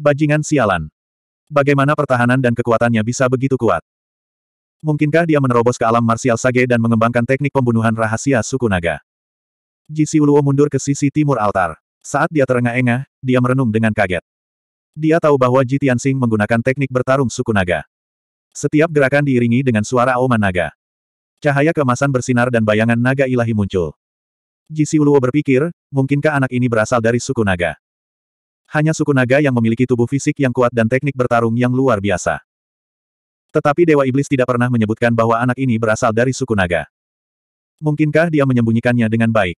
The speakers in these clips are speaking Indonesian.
Bajingan sialan. Bagaimana pertahanan dan kekuatannya bisa begitu kuat? Mungkinkah dia menerobos ke alam marsial Sage dan mengembangkan teknik pembunuhan rahasia suku naga? Jisi Uluo mundur ke sisi timur altar. Saat dia terengah-engah, dia merenung dengan kaget. Dia tahu bahwa Ji Tianxing menggunakan teknik bertarung suku naga. Setiap gerakan diiringi dengan suara auman naga. Cahaya kemasan bersinar dan bayangan naga ilahi muncul. Jisi Uluo berpikir, mungkinkah anak ini berasal dari suku naga? Hanya suku naga yang memiliki tubuh fisik yang kuat dan teknik bertarung yang luar biasa. Tetapi Dewa Iblis tidak pernah menyebutkan bahwa anak ini berasal dari suku naga. Mungkinkah dia menyembunyikannya dengan baik?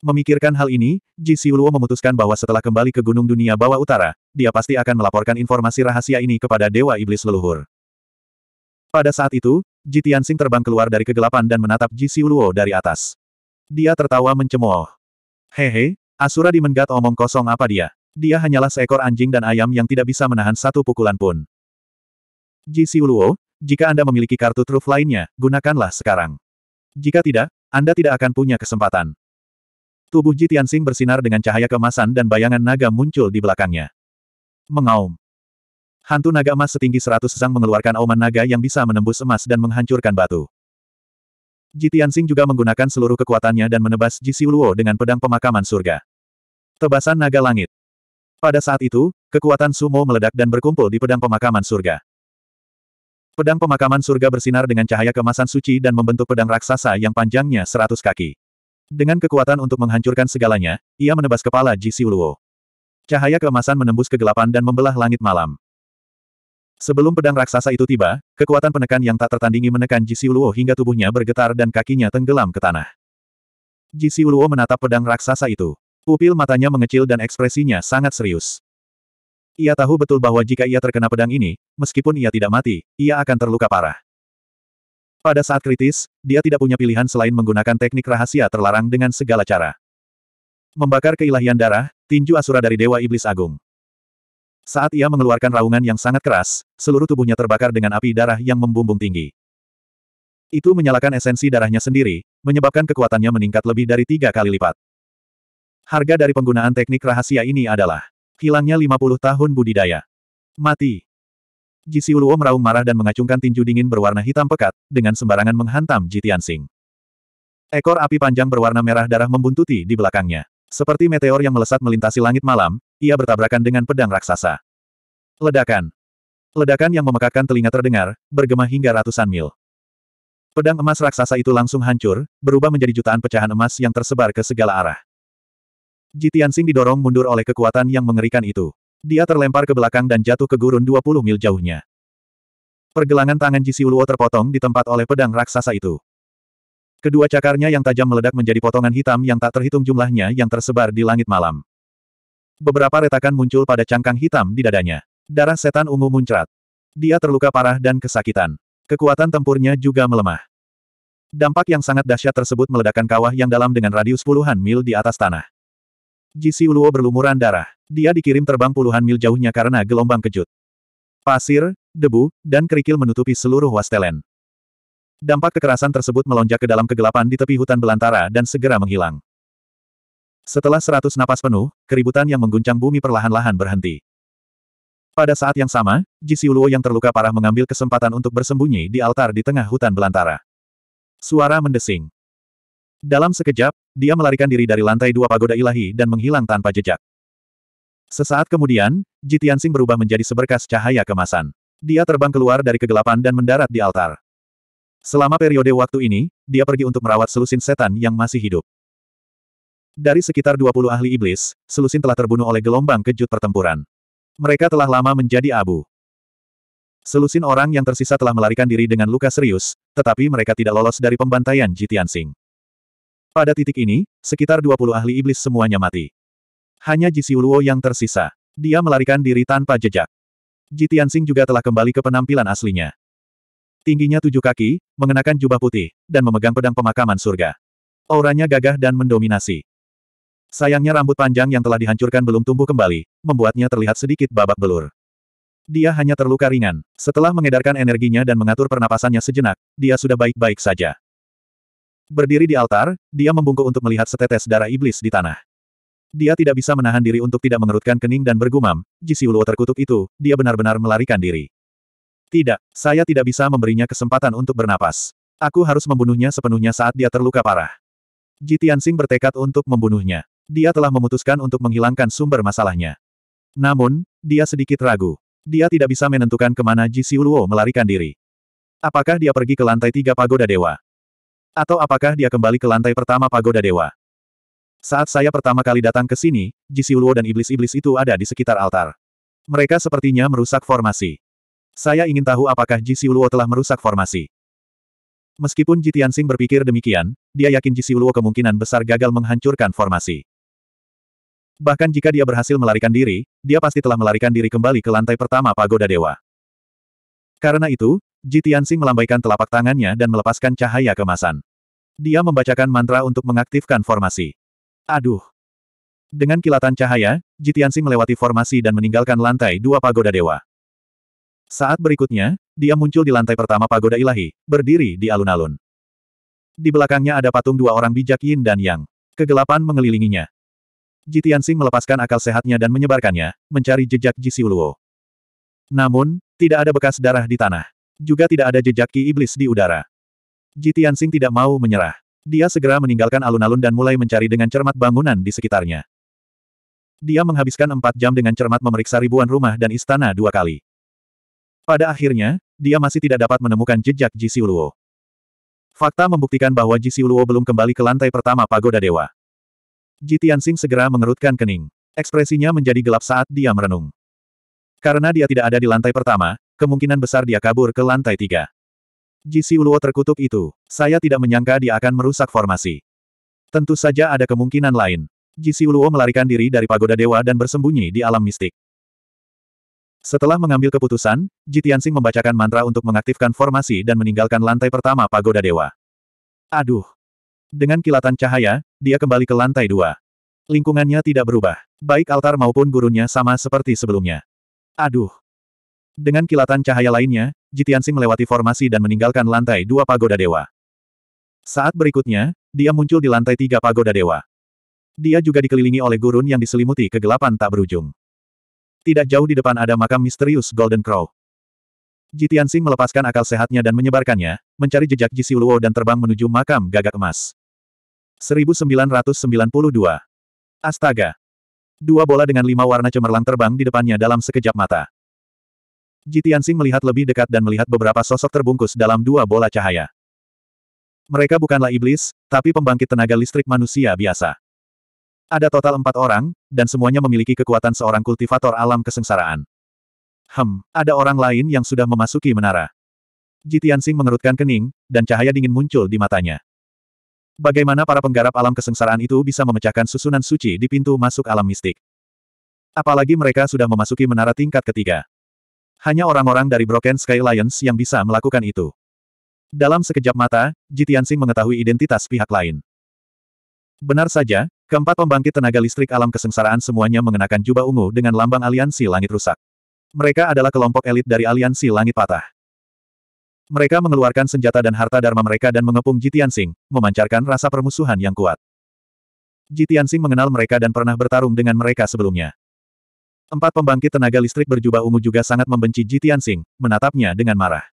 Memikirkan hal ini, Ji Siuluo memutuskan bahwa setelah kembali ke Gunung Dunia Bawah Utara, dia pasti akan melaporkan informasi rahasia ini kepada Dewa Iblis Leluhur. Pada saat itu, Ji Tianxing terbang keluar dari kegelapan dan menatap Ji Siuluo dari atas. Dia tertawa mencemooh. Hehe, Asura di Menggat omong kosong apa dia. Dia hanyalah seekor anjing dan ayam yang tidak bisa menahan satu pukulan pun. Ji Siuluo, jika Anda memiliki kartu truf lainnya, gunakanlah sekarang. Jika tidak, Anda tidak akan punya kesempatan. Tubuh Ji Tianxing bersinar dengan cahaya kemasan dan bayangan naga muncul di belakangnya. Mengaum. Hantu naga emas setinggi seratus sang mengeluarkan auman naga yang bisa menembus emas dan menghancurkan batu. Ji Tianxing juga menggunakan seluruh kekuatannya dan menebas Ji Siuluo dengan pedang pemakaman surga. Tebasan naga langit. Pada saat itu, kekuatan sumo meledak dan berkumpul di pedang pemakaman surga. Pedang pemakaman surga bersinar dengan cahaya kemasan suci dan membentuk pedang raksasa yang panjangnya seratus kaki. Dengan kekuatan untuk menghancurkan segalanya, ia menebas kepala Ji Siuluo. Cahaya keemasan menembus kegelapan dan membelah langit malam. Sebelum pedang raksasa itu tiba, kekuatan penekan yang tak tertandingi menekan Jisi Siuluo hingga tubuhnya bergetar dan kakinya tenggelam ke tanah. Jisi Siuluo menatap pedang raksasa itu. Pupil matanya mengecil dan ekspresinya sangat serius. Ia tahu betul bahwa jika ia terkena pedang ini, meskipun ia tidak mati, ia akan terluka parah. Pada saat kritis, dia tidak punya pilihan selain menggunakan teknik rahasia terlarang dengan segala cara. Membakar keilahian darah, tinju asura dari Dewa Iblis Agung. Saat ia mengeluarkan raungan yang sangat keras, seluruh tubuhnya terbakar dengan api darah yang membumbung tinggi. Itu menyalakan esensi darahnya sendiri, menyebabkan kekuatannya meningkat lebih dari tiga kali lipat. Harga dari penggunaan teknik rahasia ini adalah hilangnya 50 tahun budidaya. Mati. Jisiuluo meraung marah dan mengacungkan tinju dingin berwarna hitam pekat, dengan sembarangan menghantam Jitiansing. Ekor api panjang berwarna merah darah membuntuti di belakangnya. Seperti meteor yang melesat melintasi langit malam, ia bertabrakan dengan pedang raksasa. Ledakan. Ledakan yang memekakkan telinga terdengar, bergema hingga ratusan mil. Pedang emas raksasa itu langsung hancur, berubah menjadi jutaan pecahan emas yang tersebar ke segala arah. Jitiansing didorong mundur oleh kekuatan yang mengerikan itu. Dia terlempar ke belakang dan jatuh ke gurun 20 mil jauhnya. Pergelangan tangan Ji Siuluo terpotong di tempat oleh pedang raksasa itu. Kedua cakarnya yang tajam meledak menjadi potongan hitam yang tak terhitung jumlahnya yang tersebar di langit malam. Beberapa retakan muncul pada cangkang hitam di dadanya. Darah setan ungu muncrat. Dia terluka parah dan kesakitan. Kekuatan tempurnya juga melemah. Dampak yang sangat dahsyat tersebut meledakkan kawah yang dalam dengan radius puluhan mil di atas tanah. Jisi Uluo berlumuran darah. Dia dikirim terbang puluhan mil jauhnya karena gelombang kejut. Pasir, debu, dan kerikil menutupi seluruh wastelen. Dampak kekerasan tersebut melonjak ke dalam kegelapan di tepi hutan belantara dan segera menghilang. Setelah seratus napas penuh, keributan yang mengguncang bumi perlahan-lahan berhenti. Pada saat yang sama, Siuluo yang terluka parah mengambil kesempatan untuk bersembunyi di altar di tengah hutan belantara. Suara mendesing. Dalam sekejap, dia melarikan diri dari lantai dua pagoda ilahi dan menghilang tanpa jejak. Sesaat kemudian, Jitiansing berubah menjadi seberkas cahaya kemasan. Dia terbang keluar dari kegelapan dan mendarat di altar. Selama periode waktu ini, dia pergi untuk merawat selusin setan yang masih hidup. Dari sekitar 20 ahli iblis, selusin telah terbunuh oleh gelombang kejut pertempuran. Mereka telah lama menjadi abu. Selusin orang yang tersisa telah melarikan diri dengan luka serius, tetapi mereka tidak lolos dari pembantaian Jitian Sing. Pada titik ini, sekitar 20 ahli iblis semuanya mati. Hanya Ji Siuluo yang tersisa. Dia melarikan diri tanpa jejak. Jitian Sing juga telah kembali ke penampilan aslinya tingginya tujuh kaki, mengenakan jubah putih, dan memegang pedang pemakaman surga. Auranya gagah dan mendominasi. Sayangnya rambut panjang yang telah dihancurkan belum tumbuh kembali, membuatnya terlihat sedikit babak belur. Dia hanya terluka ringan. Setelah mengedarkan energinya dan mengatur pernapasannya sejenak, dia sudah baik-baik saja. Berdiri di altar, dia membungkuk untuk melihat setetes darah iblis di tanah. Dia tidak bisa menahan diri untuk tidak mengerutkan kening dan bergumam, Jisiuluo terkutuk itu, dia benar-benar melarikan diri. Tidak, saya tidak bisa memberinya kesempatan untuk bernapas. Aku harus membunuhnya sepenuhnya saat dia terluka parah. Ji Tianxing bertekad untuk membunuhnya. Dia telah memutuskan untuk menghilangkan sumber masalahnya. Namun, dia sedikit ragu. Dia tidak bisa menentukan kemana Ji Siuluo melarikan diri. Apakah dia pergi ke lantai tiga pagoda dewa? Atau apakah dia kembali ke lantai pertama pagoda dewa? Saat saya pertama kali datang ke sini, Ji Siuluo dan iblis-iblis itu ada di sekitar altar. Mereka sepertinya merusak formasi. Saya ingin tahu apakah Ji Siuluo telah merusak formasi. Meskipun Ji Tianxing berpikir demikian, dia yakin Ji Siuluo kemungkinan besar gagal menghancurkan formasi. Bahkan jika dia berhasil melarikan diri, dia pasti telah melarikan diri kembali ke lantai pertama pagoda dewa. Karena itu, Ji Tianxing melambaikan telapak tangannya dan melepaskan cahaya kemasan. Dia membacakan mantra untuk mengaktifkan formasi. Aduh! Dengan kilatan cahaya, Ji Tianxing melewati formasi dan meninggalkan lantai dua pagoda dewa. Saat berikutnya, dia muncul di lantai pertama pagoda ilahi, berdiri di alun-alun. Di belakangnya ada patung dua orang bijak Yin dan Yang. Kegelapan mengelilinginya. Jitian Sing melepaskan akal sehatnya dan menyebarkannya, mencari jejak Ji Siuluo. Namun, tidak ada bekas darah di tanah. Juga tidak ada jejak ki iblis di udara. Jitian Sing tidak mau menyerah. Dia segera meninggalkan alun-alun dan mulai mencari dengan cermat bangunan di sekitarnya. Dia menghabiskan empat jam dengan cermat memeriksa ribuan rumah dan istana dua kali. Pada akhirnya, dia masih tidak dapat menemukan jejak Jisiuluo. Fakta membuktikan bahwa Jisiuluo belum kembali ke lantai pertama pagoda dewa. Jitiansing segera mengerutkan kening. Ekspresinya menjadi gelap saat dia merenung. Karena dia tidak ada di lantai pertama, kemungkinan besar dia kabur ke lantai tiga. Jisiuluo terkutuk itu. Saya tidak menyangka dia akan merusak formasi. Tentu saja ada kemungkinan lain. Jisiuluo melarikan diri dari pagoda dewa dan bersembunyi di alam mistik. Setelah mengambil keputusan, Jitiansing membacakan mantra untuk mengaktifkan formasi dan meninggalkan lantai pertama pagoda dewa. Aduh! Dengan kilatan cahaya, dia kembali ke lantai dua. Lingkungannya tidak berubah. Baik altar maupun gurunya sama seperti sebelumnya. Aduh! Dengan kilatan cahaya lainnya, Jitiansing melewati formasi dan meninggalkan lantai dua pagoda dewa. Saat berikutnya, dia muncul di lantai tiga pagoda dewa. Dia juga dikelilingi oleh gurun yang diselimuti kegelapan tak berujung. Tidak jauh di depan ada makam misterius Golden Crow. Ji Tianxing melepaskan akal sehatnya dan menyebarkannya, mencari jejak Ji dan terbang menuju makam gagak emas. 1992. Astaga. Dua bola dengan lima warna cemerlang terbang di depannya dalam sekejap mata. Ji Tianxing melihat lebih dekat dan melihat beberapa sosok terbungkus dalam dua bola cahaya. Mereka bukanlah iblis, tapi pembangkit tenaga listrik manusia biasa. Ada total empat orang, dan semuanya memiliki kekuatan seorang kultivator alam kesengsaraan. Hem, ada orang lain yang sudah memasuki menara. Jitiansing mengerutkan kening, dan cahaya dingin muncul di matanya. Bagaimana para penggarap alam kesengsaraan itu bisa memecahkan susunan suci di pintu masuk alam mistik? Apalagi mereka sudah memasuki menara tingkat ketiga. Hanya orang-orang dari Broken Sky Alliance yang bisa melakukan itu. Dalam sekejap mata, Jitiansing mengetahui identitas pihak lain. Benar saja, keempat pembangkit tenaga listrik alam kesengsaraan semuanya mengenakan jubah ungu dengan lambang aliansi langit rusak. Mereka adalah kelompok elit dari aliansi langit patah. Mereka mengeluarkan senjata dan harta dharma mereka dan mengepung Jitian Sing, memancarkan rasa permusuhan yang kuat. Jitian Sing mengenal mereka dan pernah bertarung dengan mereka sebelumnya. Empat pembangkit tenaga listrik berjubah ungu juga sangat membenci Jitian Sing, menatapnya dengan marah.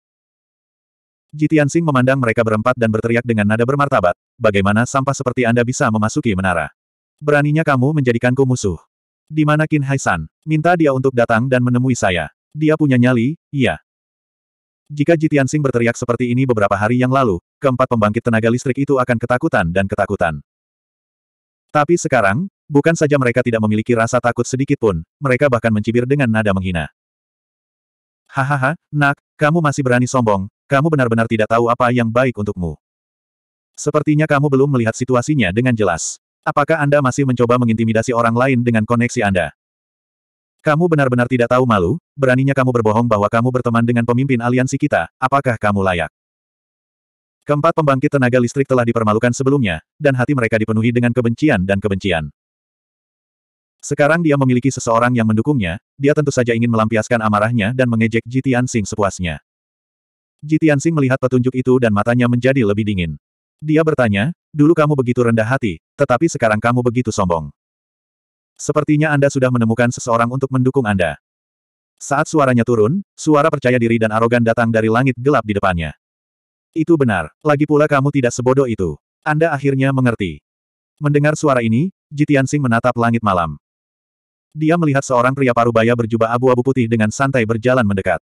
Jitian Jitiansing memandang mereka berempat dan berteriak dengan nada bermartabat, bagaimana sampah seperti Anda bisa memasuki menara? Beraninya kamu menjadikanku musuh. Di mana Qin Haisan? Minta dia untuk datang dan menemui saya. Dia punya nyali, iya. Jika Jitian Jitiansing berteriak seperti ini beberapa hari yang lalu, keempat pembangkit tenaga listrik itu akan ketakutan dan ketakutan. Tapi sekarang, bukan saja mereka tidak memiliki rasa takut sedikit pun, mereka bahkan mencibir dengan nada menghina. Hahaha, nak, kamu masih berani sombong, kamu benar-benar tidak tahu apa yang baik untukmu. Sepertinya kamu belum melihat situasinya dengan jelas. Apakah Anda masih mencoba mengintimidasi orang lain dengan koneksi Anda? Kamu benar-benar tidak tahu malu, beraninya kamu berbohong bahwa kamu berteman dengan pemimpin aliansi kita, apakah kamu layak? Keempat pembangkit tenaga listrik telah dipermalukan sebelumnya, dan hati mereka dipenuhi dengan kebencian dan kebencian. Sekarang dia memiliki seseorang yang mendukungnya, dia tentu saja ingin melampiaskan amarahnya dan mengejek Jitian Sing sepuasnya. Jitian Sing melihat petunjuk itu dan matanya menjadi lebih dingin. Dia bertanya, dulu kamu begitu rendah hati, tetapi sekarang kamu begitu sombong. Sepertinya Anda sudah menemukan seseorang untuk mendukung Anda. Saat suaranya turun, suara percaya diri dan arogan datang dari langit gelap di depannya. Itu benar, lagi pula kamu tidak sebodoh itu. Anda akhirnya mengerti. Mendengar suara ini, Jitian Sing menatap langit malam. Dia melihat seorang pria parubaya berjubah abu-abu putih dengan santai berjalan mendekat.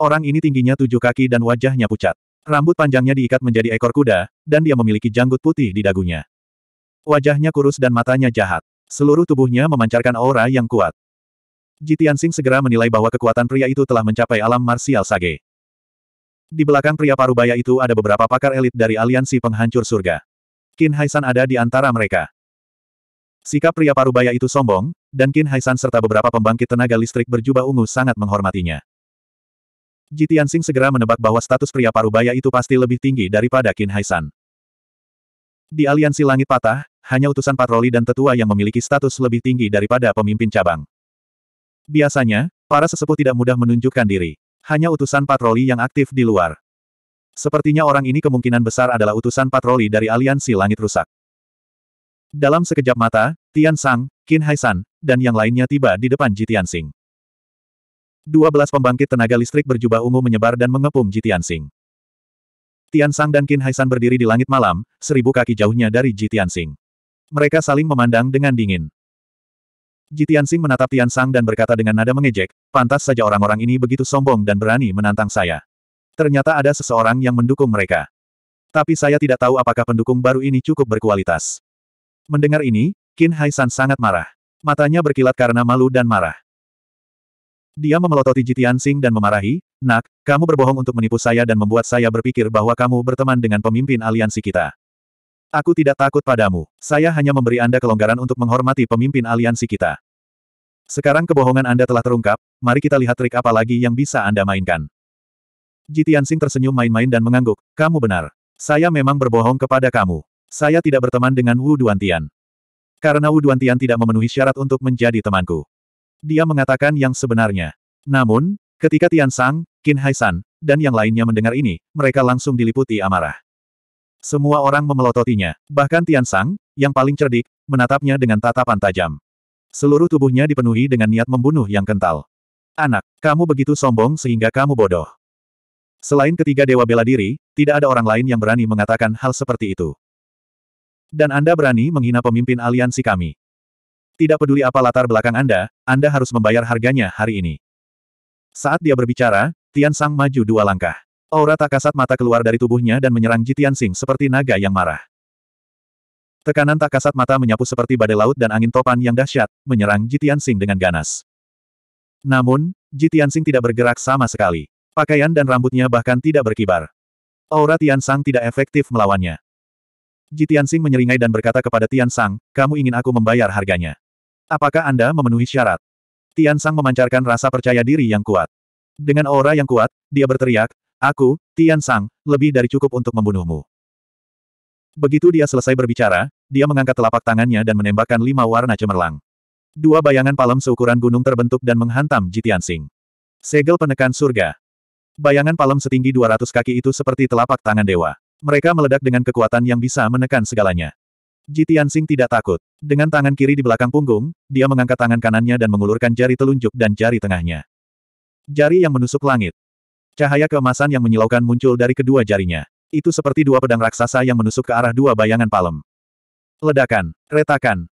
Orang ini tingginya tujuh kaki dan wajahnya pucat. Rambut panjangnya diikat menjadi ekor kuda, dan dia memiliki janggut putih di dagunya. Wajahnya kurus dan matanya jahat. Seluruh tubuhnya memancarkan aura yang kuat. Jitian Sing segera menilai bahwa kekuatan pria itu telah mencapai alam marsial sage. Di belakang pria parubaya itu ada beberapa pakar elit dari aliansi penghancur surga. Qin Haisan ada di antara mereka. Sikap pria parubaya itu sombong, dan Qin Haisan serta beberapa pembangkit tenaga listrik berjubah ungu sangat menghormatinya. Ji Tianxing segera menebak bahwa status pria parubaya itu pasti lebih tinggi daripada Qin Haisan. Di aliansi langit patah, hanya utusan patroli dan tetua yang memiliki status lebih tinggi daripada pemimpin cabang. Biasanya, para sesepuh tidak mudah menunjukkan diri. Hanya utusan patroli yang aktif di luar. Sepertinya orang ini kemungkinan besar adalah utusan patroli dari aliansi langit rusak. Dalam sekejap mata, Tian Sang, Qin Haisan, dan yang lainnya tiba di depan Jitian Dua belas pembangkit tenaga listrik berjubah ungu menyebar dan mengepung Jitian Sing. Tian Sang dan Qin Haisan berdiri di langit malam, seribu kaki jauhnya dari Jitian Mereka saling memandang dengan dingin. Jitian menatap Tian Sang dan berkata dengan nada mengejek, pantas saja orang-orang ini begitu sombong dan berani menantang saya. Ternyata ada seseorang yang mendukung mereka. Tapi saya tidak tahu apakah pendukung baru ini cukup berkualitas. Mendengar ini, Qin Haisan sangat marah. Matanya berkilat karena malu dan marah. Dia memelototi Jitian Sing dan memarahi, Nak, kamu berbohong untuk menipu saya dan membuat saya berpikir bahwa kamu berteman dengan pemimpin aliansi kita. Aku tidak takut padamu. Saya hanya memberi Anda kelonggaran untuk menghormati pemimpin aliansi kita. Sekarang kebohongan Anda telah terungkap, mari kita lihat trik apa lagi yang bisa Anda mainkan. Jitian Sing tersenyum main-main dan mengangguk, kamu benar. Saya memang berbohong kepada kamu. Saya tidak berteman dengan Wu Duantian. Karena Wu Duantian tidak memenuhi syarat untuk menjadi temanku. Dia mengatakan yang sebenarnya. Namun, ketika Tian Sang, Qin Hai San, dan yang lainnya mendengar ini, mereka langsung diliputi amarah. Semua orang memelototinya, bahkan Tian Sang, yang paling cerdik, menatapnya dengan tatapan tajam. Seluruh tubuhnya dipenuhi dengan niat membunuh yang kental. Anak, kamu begitu sombong sehingga kamu bodoh. Selain ketiga dewa bela diri, tidak ada orang lain yang berani mengatakan hal seperti itu. Dan Anda berani menghina pemimpin aliansi kami. Tidak peduli apa latar belakang Anda, Anda harus membayar harganya hari ini. Saat dia berbicara, Tian Sang maju dua langkah. Aura tak kasat mata keluar dari tubuhnya dan menyerang Jitian Sing seperti naga yang marah. Tekanan tak kasat mata menyapu seperti badai laut dan angin topan yang dahsyat, menyerang Jitian Sing dengan ganas. Namun, Jitian Sing tidak bergerak sama sekali. Pakaian dan rambutnya bahkan tidak berkibar. Aura Tian Sang tidak efektif melawannya. Ji Tianxing menyeringai dan berkata kepada Tian Sang, kamu ingin aku membayar harganya. Apakah Anda memenuhi syarat? Tian Sang memancarkan rasa percaya diri yang kuat. Dengan aura yang kuat, dia berteriak, Aku, Tian Sang, lebih dari cukup untuk membunuhmu. Begitu dia selesai berbicara, dia mengangkat telapak tangannya dan menembakkan lima warna cemerlang. Dua bayangan palem seukuran gunung terbentuk dan menghantam Ji Tianxing. Segel penekan surga. Bayangan palem setinggi 200 kaki itu seperti telapak tangan dewa. Mereka meledak dengan kekuatan yang bisa menekan segalanya. Ji Tianxing tidak takut. Dengan tangan kiri di belakang punggung, dia mengangkat tangan kanannya dan mengulurkan jari telunjuk dan jari tengahnya. Jari yang menusuk langit. Cahaya keemasan yang menyilaukan muncul dari kedua jarinya. Itu seperti dua pedang raksasa yang menusuk ke arah dua bayangan palem. Ledakan, retakan.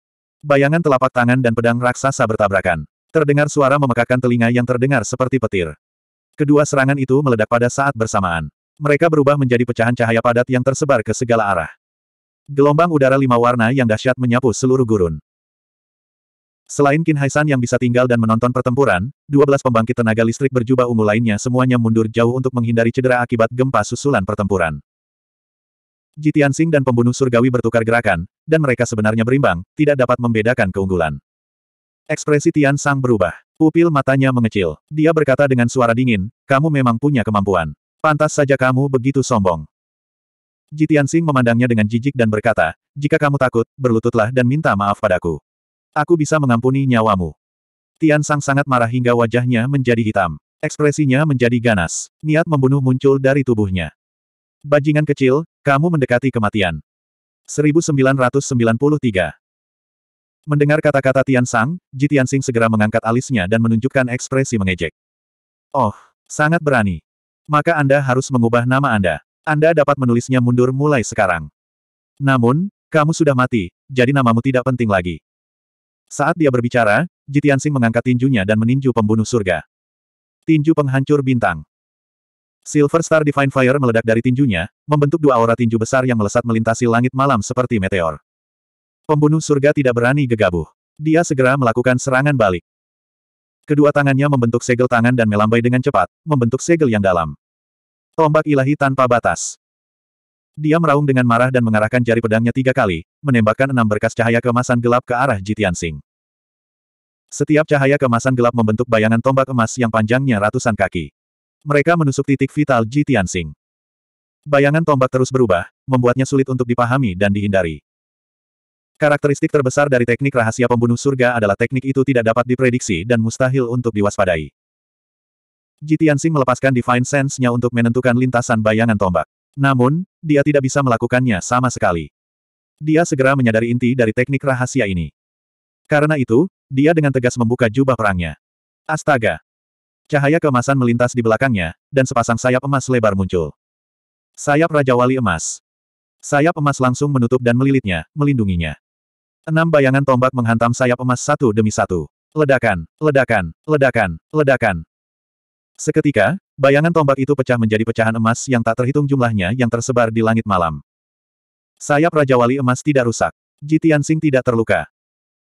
Bayangan telapak tangan dan pedang raksasa bertabrakan. Terdengar suara memekakan telinga yang terdengar seperti petir. Kedua serangan itu meledak pada saat bersamaan. Mereka berubah menjadi pecahan cahaya padat yang tersebar ke segala arah. Gelombang udara lima warna yang dahsyat menyapu seluruh gurun. Selain Qin Haisan yang bisa tinggal dan menonton pertempuran, 12 pembangkit tenaga listrik berjubah ungu lainnya semuanya mundur jauh untuk menghindari cedera akibat gempa susulan pertempuran. Jitiansing dan pembunuh surgawi bertukar gerakan, dan mereka sebenarnya berimbang, tidak dapat membedakan keunggulan. Ekspresi Tian Sang berubah. Pupil matanya mengecil. Dia berkata dengan suara dingin, kamu memang punya kemampuan. Pantas saja kamu begitu sombong. Jitian Sing memandangnya dengan jijik dan berkata, jika kamu takut, berlututlah dan minta maaf padaku. Aku bisa mengampuni nyawamu. Tian Sang sangat marah hingga wajahnya menjadi hitam. Ekspresinya menjadi ganas. Niat membunuh muncul dari tubuhnya. Bajingan kecil, kamu mendekati kematian. 1993 Mendengar kata-kata Tian Sang, Jitian Sing segera mengangkat alisnya dan menunjukkan ekspresi mengejek. Oh, sangat berani maka Anda harus mengubah nama Anda. Anda dapat menulisnya mundur mulai sekarang. Namun, kamu sudah mati, jadi namamu tidak penting lagi. Saat dia berbicara, Jitiansing mengangkat tinjunya dan meninju pembunuh surga. Tinju penghancur bintang. Silver Star Divine Fire meledak dari tinjunya, membentuk dua aura tinju besar yang melesat melintasi langit malam seperti meteor. Pembunuh surga tidak berani gegabah. Dia segera melakukan serangan balik. Kedua tangannya membentuk segel tangan dan melambai dengan cepat, membentuk segel yang dalam. Tombak ilahi tanpa batas. Dia meraung dengan marah dan mengarahkan jari pedangnya tiga kali, menembakkan enam berkas cahaya kemasan gelap ke arah Jitian Sing. Setiap cahaya kemasan gelap membentuk bayangan tombak emas yang panjangnya ratusan kaki. Mereka menusuk titik vital Jitian Sing. Bayangan tombak terus berubah, membuatnya sulit untuk dipahami dan dihindari. Karakteristik terbesar dari teknik rahasia pembunuh surga adalah teknik itu tidak dapat diprediksi dan mustahil untuk diwaspadai. Jitiansing melepaskan Divine Sense-nya untuk menentukan lintasan bayangan tombak. Namun, dia tidak bisa melakukannya sama sekali. Dia segera menyadari inti dari teknik rahasia ini. Karena itu, dia dengan tegas membuka jubah perangnya. Astaga! Cahaya kemasan melintas di belakangnya, dan sepasang sayap emas lebar muncul. Sayap Raja Wali Emas. Sayap emas langsung menutup dan melilitnya, melindunginya. Enam bayangan tombak menghantam sayap emas satu demi satu. Ledakan, ledakan, ledakan, ledakan. Seketika, bayangan tombak itu pecah menjadi pecahan emas yang tak terhitung jumlahnya yang tersebar di langit malam. Sayap Raja Wali emas tidak rusak. Jitian Sing tidak terluka.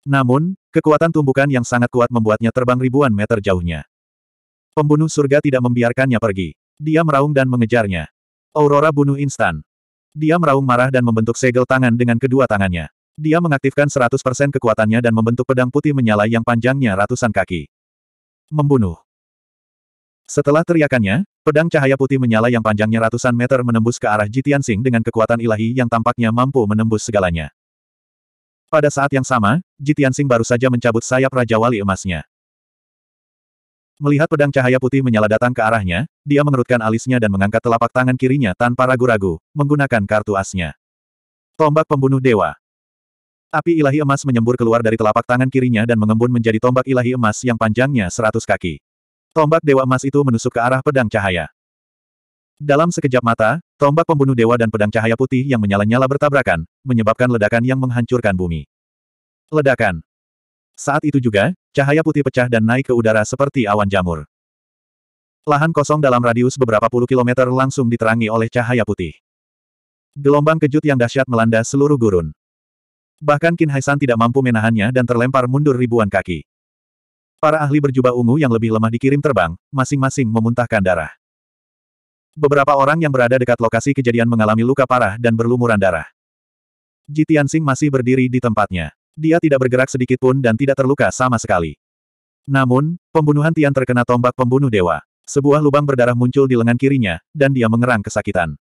Namun, kekuatan tumbukan yang sangat kuat membuatnya terbang ribuan meter jauhnya. Pembunuh surga tidak membiarkannya pergi. Dia meraung dan mengejarnya. Aurora bunuh instan. Dia meraung marah dan membentuk segel tangan dengan kedua tangannya. Dia mengaktifkan 100% kekuatannya dan membentuk pedang putih menyala yang panjangnya ratusan kaki. Membunuh. Setelah teriakannya, pedang cahaya putih menyala yang panjangnya ratusan meter menembus ke arah Jitian Sing dengan kekuatan ilahi yang tampaknya mampu menembus segalanya. Pada saat yang sama, Jitian Sing baru saja mencabut sayap Raja Wali emasnya. Melihat pedang cahaya putih menyala datang ke arahnya, dia mengerutkan alisnya dan mengangkat telapak tangan kirinya tanpa ragu-ragu, menggunakan kartu asnya. Tombak pembunuh dewa. Api ilahi emas menyembur keluar dari telapak tangan kirinya dan mengembun menjadi tombak ilahi emas yang panjangnya seratus kaki. Tombak dewa emas itu menusuk ke arah pedang cahaya. Dalam sekejap mata, tombak pembunuh dewa dan pedang cahaya putih yang menyala-nyala bertabrakan, menyebabkan ledakan yang menghancurkan bumi. Ledakan. Saat itu juga, cahaya putih pecah dan naik ke udara seperti awan jamur. Lahan kosong dalam radius beberapa puluh kilometer langsung diterangi oleh cahaya putih. Gelombang kejut yang dahsyat melanda seluruh gurun. Bahkan Qin Haisan tidak mampu menahannya dan terlempar mundur ribuan kaki. Para ahli berjubah ungu yang lebih lemah dikirim terbang, masing-masing memuntahkan darah. Beberapa orang yang berada dekat lokasi kejadian mengalami luka parah dan berlumuran darah. Ji Tianxing masih berdiri di tempatnya. Dia tidak bergerak sedikit pun dan tidak terluka sama sekali. Namun, pembunuhan Tian terkena tombak pembunuh dewa. Sebuah lubang berdarah muncul di lengan kirinya, dan dia mengerang kesakitan.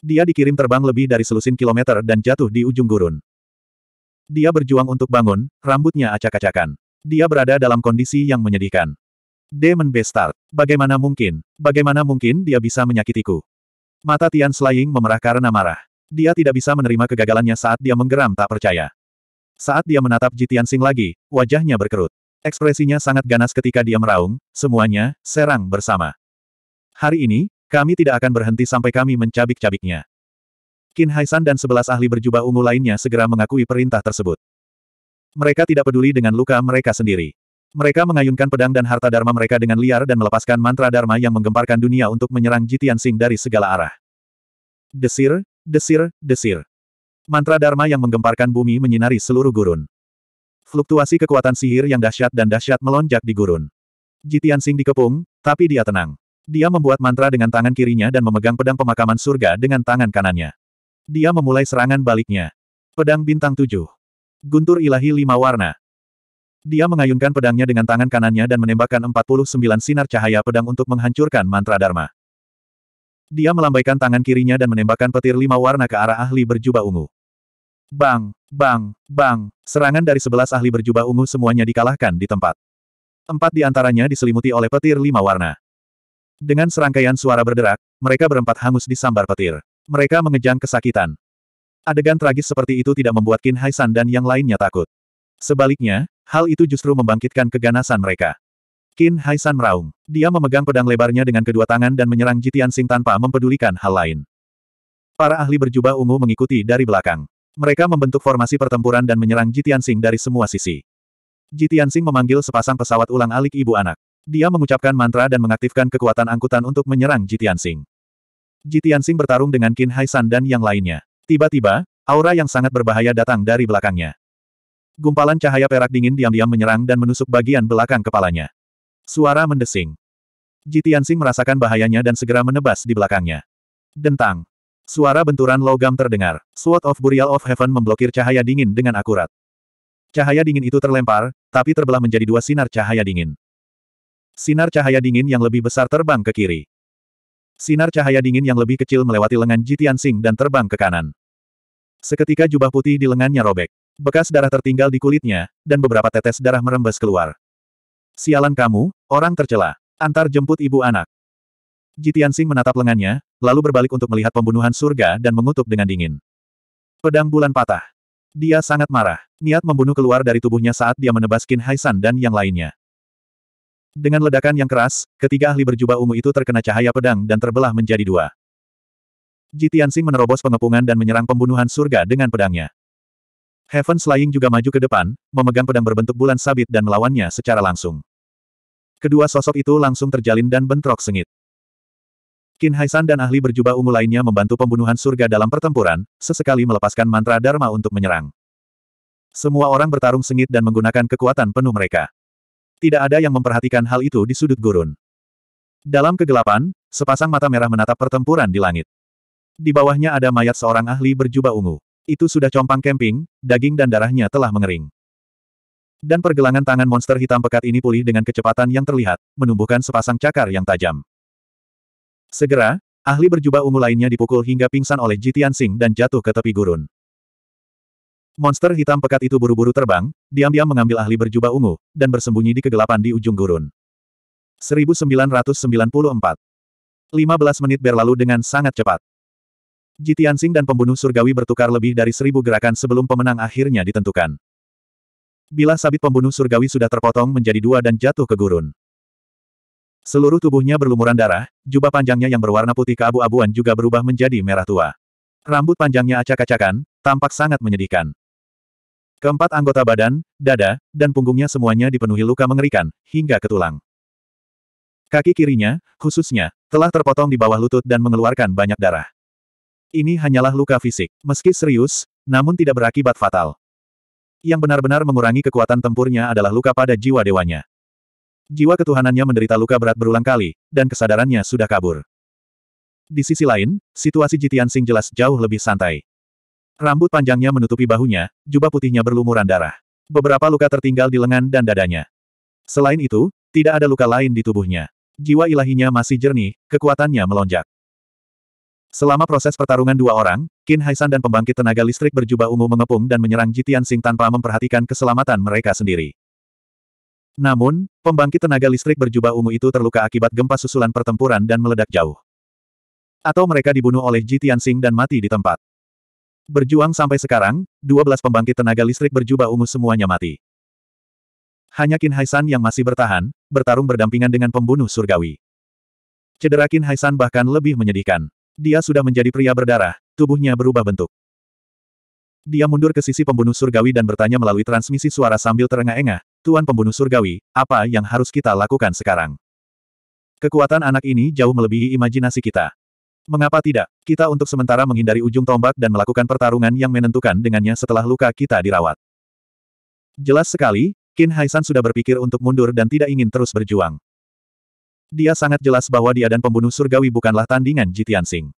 Dia dikirim terbang lebih dari selusin kilometer dan jatuh di ujung gurun. Dia berjuang untuk bangun, rambutnya acak-acakan. Dia berada dalam kondisi yang menyedihkan. Demon Bestar, bagaimana mungkin, bagaimana mungkin dia bisa menyakitiku? Mata Tian Slaying memerah karena marah. Dia tidak bisa menerima kegagalannya saat dia menggeram tak percaya. Saat dia menatap Jitian Sing lagi, wajahnya berkerut. Ekspresinya sangat ganas ketika dia meraung, semuanya, serang bersama. Hari ini, kami tidak akan berhenti sampai kami mencabik-cabiknya. Qin Haisan dan sebelas ahli berjubah ungu lainnya segera mengakui perintah tersebut. Mereka tidak peduli dengan luka mereka sendiri. Mereka mengayunkan pedang dan harta dharma mereka dengan liar dan melepaskan mantra dharma yang menggemparkan dunia untuk menyerang Jitian Sing dari segala arah. Desir, desir, desir. Mantra dharma yang menggemparkan bumi menyinari seluruh gurun. Fluktuasi kekuatan sihir yang dahsyat dan dahsyat melonjak di gurun. Jitian Sing dikepung, tapi dia tenang. Dia membuat mantra dengan tangan kirinya dan memegang pedang pemakaman surga dengan tangan kanannya. Dia memulai serangan baliknya. Pedang bintang tujuh. Guntur ilahi lima warna. Dia mengayunkan pedangnya dengan tangan kanannya dan menembakkan 49 sinar cahaya pedang untuk menghancurkan mantra Dharma. Dia melambaikan tangan kirinya dan menembakkan petir lima warna ke arah ahli berjubah ungu. Bang, bang, bang, serangan dari sebelas ahli berjubah ungu semuanya dikalahkan di tempat. Empat di antaranya diselimuti oleh petir lima warna. Dengan serangkaian suara berderak, mereka berempat hangus disambar petir. Mereka mengejang kesakitan. Adegan tragis seperti itu tidak membuat Qin Haisan dan yang lainnya takut. Sebaliknya, hal itu justru membangkitkan keganasan mereka. Qin Haisan meraung. Dia memegang pedang lebarnya dengan kedua tangan dan menyerang Jitian Sing tanpa mempedulikan hal lain. Para ahli berjubah ungu mengikuti dari belakang. Mereka membentuk formasi pertempuran dan menyerang Jitian Sing dari semua sisi. Jitian Sing memanggil sepasang pesawat ulang alik ibu anak. Dia mengucapkan mantra dan mengaktifkan kekuatan angkutan untuk menyerang Jitian Sing. Ji Tianxing bertarung dengan Qin Haisan dan yang lainnya. Tiba-tiba, aura yang sangat berbahaya datang dari belakangnya. Gumpalan cahaya perak dingin diam-diam menyerang dan menusuk bagian belakang kepalanya. Suara mendesing. Ji Tianxing merasakan bahayanya dan segera menebas di belakangnya. Dentang. Suara benturan logam terdengar. Sword of Burial of Heaven memblokir cahaya dingin dengan akurat. Cahaya dingin itu terlempar, tapi terbelah menjadi dua sinar cahaya dingin. Sinar cahaya dingin yang lebih besar terbang ke kiri. Sinar cahaya dingin yang lebih kecil melewati lengan Jitian Sing dan terbang ke kanan. Seketika jubah putih di lengannya robek. Bekas darah tertinggal di kulitnya, dan beberapa tetes darah merembes keluar. Sialan kamu, orang tercela. Antar jemput ibu anak. Jitian Sing menatap lengannya, lalu berbalik untuk melihat pembunuhan surga dan mengutuk dengan dingin. Pedang bulan patah. Dia sangat marah. Niat membunuh keluar dari tubuhnya saat dia menebas Qin Haisan dan yang lainnya. Dengan ledakan yang keras, ketiga ahli berjubah ungu itu terkena cahaya pedang dan terbelah menjadi dua. Ji Tianxing menerobos pengepungan dan menyerang pembunuhan surga dengan pedangnya. Heaven Slaying juga maju ke depan, memegang pedang berbentuk bulan sabit dan melawannya secara langsung. Kedua sosok itu langsung terjalin dan bentrok sengit. Qin Haisan dan ahli berjubah ungu lainnya membantu pembunuhan surga dalam pertempuran, sesekali melepaskan mantra Dharma untuk menyerang. Semua orang bertarung sengit dan menggunakan kekuatan penuh mereka. Tidak ada yang memperhatikan hal itu di sudut gurun. Dalam kegelapan, sepasang mata merah menatap pertempuran di langit. Di bawahnya ada mayat seorang ahli berjubah ungu. Itu sudah compang kemping, daging dan darahnya telah mengering. Dan pergelangan tangan monster hitam pekat ini pulih dengan kecepatan yang terlihat, menumbuhkan sepasang cakar yang tajam. Segera, ahli berjubah ungu lainnya dipukul hingga pingsan oleh Jitian Singh dan jatuh ke tepi gurun. Monster hitam pekat itu buru-buru terbang, diam-diam mengambil ahli berjubah ungu, dan bersembunyi di kegelapan di ujung gurun. 1994 15 menit berlalu dengan sangat cepat. Jitiansing dan pembunuh surgawi bertukar lebih dari seribu gerakan sebelum pemenang akhirnya ditentukan. Bila sabit pembunuh surgawi sudah terpotong menjadi dua dan jatuh ke gurun. Seluruh tubuhnya berlumuran darah, jubah panjangnya yang berwarna putih keabu-abuan juga berubah menjadi merah tua. Rambut panjangnya acak-acakan, tampak sangat menyedihkan. Keempat anggota badan, dada, dan punggungnya semuanya dipenuhi luka mengerikan, hingga ke tulang. Kaki kirinya, khususnya, telah terpotong di bawah lutut dan mengeluarkan banyak darah. Ini hanyalah luka fisik, meski serius, namun tidak berakibat fatal. Yang benar-benar mengurangi kekuatan tempurnya adalah luka pada jiwa dewanya. Jiwa ketuhanannya menderita luka berat berulang kali, dan kesadarannya sudah kabur. Di sisi lain, situasi Jitian Sing jelas jauh lebih santai. Rambut panjangnya menutupi bahunya, jubah putihnya berlumuran darah. Beberapa luka tertinggal di lengan dan dadanya. Selain itu, tidak ada luka lain di tubuhnya. Jiwa ilahinya masih jernih, kekuatannya melonjak. Selama proses pertarungan dua orang, Qin Haisan dan pembangkit tenaga listrik berjubah ungu mengepung dan menyerang Jitian Sing tanpa memperhatikan keselamatan mereka sendiri. Namun, pembangkit tenaga listrik berjubah ungu itu terluka akibat gempa susulan pertempuran dan meledak jauh. Atau mereka dibunuh oleh Jitian Sing dan mati di tempat. Berjuang sampai sekarang, 12 pembangkit tenaga listrik berjubah ungu semuanya mati. Hanya Qin Haisan yang masih bertahan, bertarung berdampingan dengan pembunuh surgawi. Cedera Qin Haisan bahkan lebih menyedihkan. Dia sudah menjadi pria berdarah, tubuhnya berubah bentuk. Dia mundur ke sisi pembunuh surgawi dan bertanya melalui transmisi suara sambil terengah-engah, Tuan pembunuh surgawi, apa yang harus kita lakukan sekarang? Kekuatan anak ini jauh melebihi imajinasi kita. Mengapa tidak? Kita untuk sementara menghindari ujung tombak dan melakukan pertarungan yang menentukan dengannya setelah luka kita dirawat. Jelas sekali, Qin Haisan sudah berpikir untuk mundur dan tidak ingin terus berjuang. Dia sangat jelas bahwa dia dan pembunuh surgawi bukanlah tandingan Jitian Sing.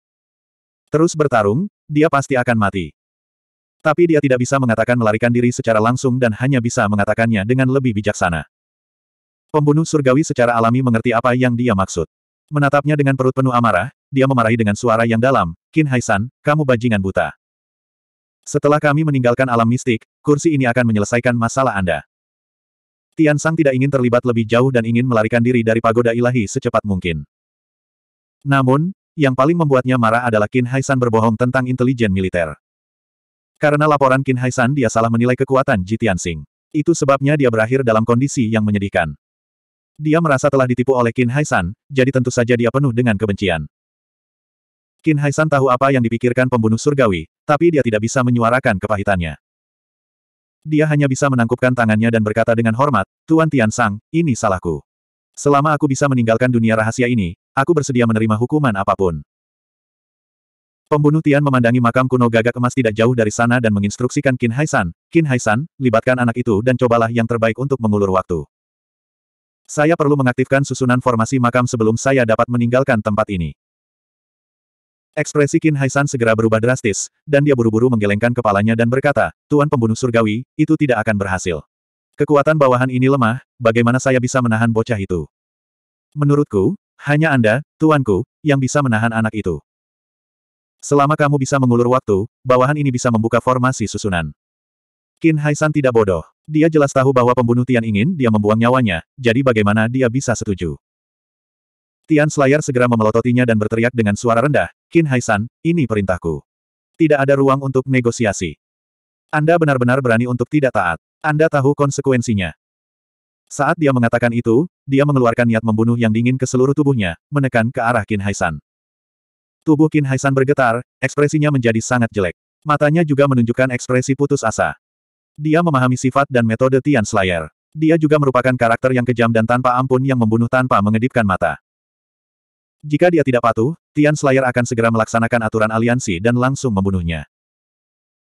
Terus bertarung, dia pasti akan mati. Tapi dia tidak bisa mengatakan melarikan diri secara langsung dan hanya bisa mengatakannya dengan lebih bijaksana. Pembunuh surgawi secara alami mengerti apa yang dia maksud. Menatapnya dengan perut penuh amarah, dia memarahi dengan suara yang dalam, Qin Haisan, kamu bajingan buta. Setelah kami meninggalkan alam mistik, kursi ini akan menyelesaikan masalah Anda. Tian Sang tidak ingin terlibat lebih jauh dan ingin melarikan diri dari pagoda ilahi secepat mungkin. Namun, yang paling membuatnya marah adalah Qin Haisan berbohong tentang intelijen militer. Karena laporan Qin Haisan dia salah menilai kekuatan Ji Tianxing. Itu sebabnya dia berakhir dalam kondisi yang menyedihkan. Dia merasa telah ditipu oleh Qin Haisan, jadi tentu saja dia penuh dengan kebencian. Qin Haisan tahu apa yang dipikirkan pembunuh surgawi, tapi dia tidak bisa menyuarakan kepahitannya. Dia hanya bisa menangkupkan tangannya dan berkata dengan hormat, Tuan Tian Sang, ini salahku. Selama aku bisa meninggalkan dunia rahasia ini, aku bersedia menerima hukuman apapun. Pembunuh Tian memandangi makam kuno gagak emas tidak jauh dari sana dan menginstruksikan Qin Haisan, Qin Haisan, libatkan anak itu dan cobalah yang terbaik untuk mengulur waktu. Saya perlu mengaktifkan susunan formasi makam sebelum saya dapat meninggalkan tempat ini. Ekspresi Qin Haisan segera berubah drastis, dan dia buru-buru menggelengkan kepalanya dan berkata, Tuan pembunuh surgawi, itu tidak akan berhasil. Kekuatan bawahan ini lemah, bagaimana saya bisa menahan bocah itu? Menurutku, hanya Anda, Tuanku, yang bisa menahan anak itu. Selama kamu bisa mengulur waktu, bawahan ini bisa membuka formasi susunan. Qin Haisan tidak bodoh. Dia jelas tahu bahwa pembunuh Tian ingin dia membuang nyawanya, jadi bagaimana dia bisa setuju. Tian Slayer segera memelototinya dan berteriak dengan suara rendah, Qin Haisan, ini perintahku. Tidak ada ruang untuk negosiasi. Anda benar-benar berani untuk tidak taat. Anda tahu konsekuensinya. Saat dia mengatakan itu, dia mengeluarkan niat membunuh yang dingin ke seluruh tubuhnya, menekan ke arah Qin Haisan. Tubuh Qin Haisan bergetar, ekspresinya menjadi sangat jelek. Matanya juga menunjukkan ekspresi putus asa. Dia memahami sifat dan metode Tian Slayer. Dia juga merupakan karakter yang kejam dan tanpa ampun yang membunuh tanpa mengedipkan mata. Jika dia tidak patuh, Tian Slayer akan segera melaksanakan aturan aliansi dan langsung membunuhnya.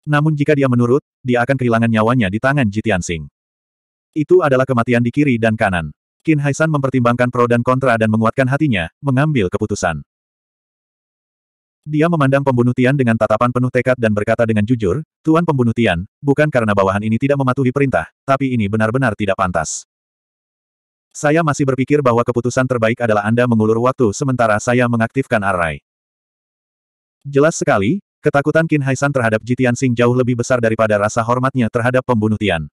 Namun jika dia menurut, dia akan kehilangan nyawanya di tangan Jitian Sing. Itu adalah kematian di kiri dan kanan. Qin Haisan mempertimbangkan pro dan kontra dan menguatkan hatinya, mengambil keputusan. Dia memandang pembunuh Tian dengan tatapan penuh tekad dan berkata dengan jujur, Tuan pembunuh Tian, bukan karena bawahan ini tidak mematuhi perintah, tapi ini benar-benar tidak pantas. Saya masih berpikir bahwa keputusan terbaik adalah Anda mengulur waktu sementara saya mengaktifkan Array. Jelas sekali, ketakutan Qin Haisan terhadap Jitian Sing jauh lebih besar daripada rasa hormatnya terhadap pembunuh Tian.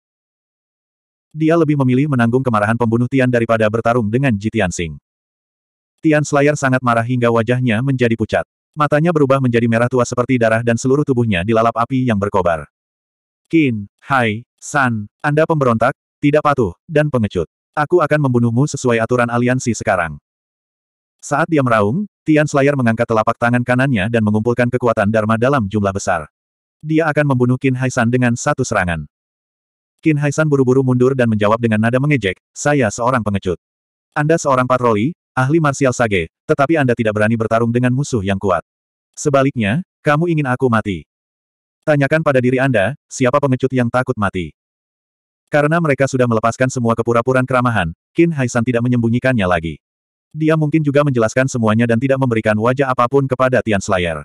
Dia lebih memilih menanggung kemarahan pembunuh Tian daripada bertarung dengan Jitian Sing. Tian Slayer sangat marah hingga wajahnya menjadi pucat. Matanya berubah menjadi merah tua seperti darah dan seluruh tubuhnya dilalap api yang berkobar. Qin, Hai, San, Anda pemberontak, tidak patuh, dan pengecut. Aku akan membunuhmu sesuai aturan aliansi sekarang. Saat dia meraung, Tian Slayer mengangkat telapak tangan kanannya dan mengumpulkan kekuatan Dharma dalam jumlah besar. Dia akan membunuh Qin Haisan dengan satu serangan. Qin Haisan buru-buru mundur dan menjawab dengan nada mengejek, saya seorang pengecut. Anda seorang patroli, ahli marsial sage, tetapi Anda tidak berani bertarung dengan musuh yang kuat. Sebaliknya, kamu ingin aku mati. Tanyakan pada diri Anda, siapa pengecut yang takut mati. Karena mereka sudah melepaskan semua kepura-puraan keramahan, Qin Haisan tidak menyembunyikannya lagi. Dia mungkin juga menjelaskan semuanya dan tidak memberikan wajah apapun kepada Tian Slayer.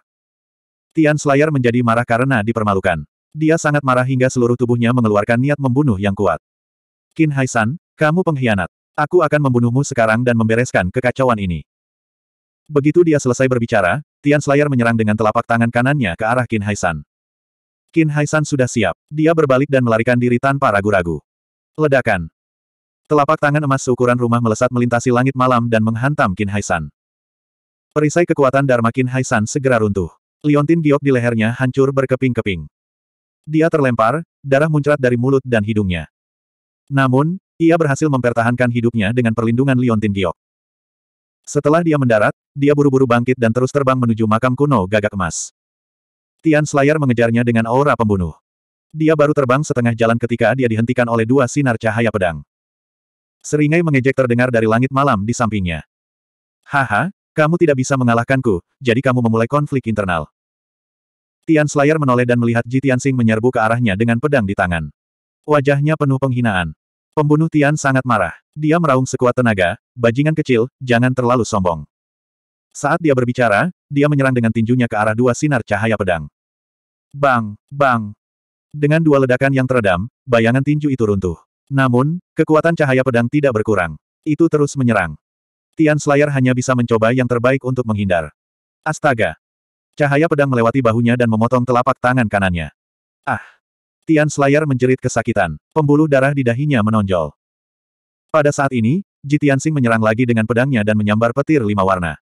Tian Slayer menjadi marah karena dipermalukan. Dia sangat marah hingga seluruh tubuhnya mengeluarkan niat membunuh yang kuat. Qin Haisan, kamu pengkhianat. Aku akan membunuhmu sekarang dan membereskan kekacauan ini. Begitu dia selesai berbicara, Tian Slayer menyerang dengan telapak tangan kanannya ke arah Qin Haisan. Qin Haisan sudah siap, dia berbalik dan melarikan diri tanpa ragu-ragu. Ledakan. Telapak tangan emas seukuran rumah melesat melintasi langit malam dan menghantam Qin Haisan. Perisai kekuatan Dharma Qin Haisan segera runtuh. Liontin giok di lehernya hancur berkeping-keping. Dia terlempar, darah muncrat dari mulut dan hidungnya. Namun, ia berhasil mempertahankan hidupnya dengan perlindungan Liontin giok. Setelah dia mendarat, dia buru-buru bangkit dan terus terbang menuju makam kuno gagak emas. Tian Slayer mengejarnya dengan aura pembunuh. Dia baru terbang setengah jalan ketika dia dihentikan oleh dua sinar cahaya pedang. Seringai mengejek terdengar dari langit malam di sampingnya. Haha, kamu tidak bisa mengalahkanku, jadi kamu memulai konflik internal. Tian Slayer menoleh dan melihat Ji Tianxing menyerbu ke arahnya dengan pedang di tangan. Wajahnya penuh penghinaan. Pembunuh Tian sangat marah. Dia meraung sekuat tenaga, bajingan kecil, jangan terlalu sombong. Saat dia berbicara, dia menyerang dengan tinjunya ke arah dua sinar cahaya pedang. Bang, bang. Dengan dua ledakan yang teredam, bayangan tinju itu runtuh. Namun, kekuatan cahaya pedang tidak berkurang. Itu terus menyerang. Tian Slayer hanya bisa mencoba yang terbaik untuk menghindar. Astaga! Cahaya pedang melewati bahunya dan memotong telapak tangan kanannya. Ah! Tian Slayer menjerit kesakitan. Pembuluh darah di dahinya menonjol. Pada saat ini, Ji Sing menyerang lagi dengan pedangnya dan menyambar petir lima warna.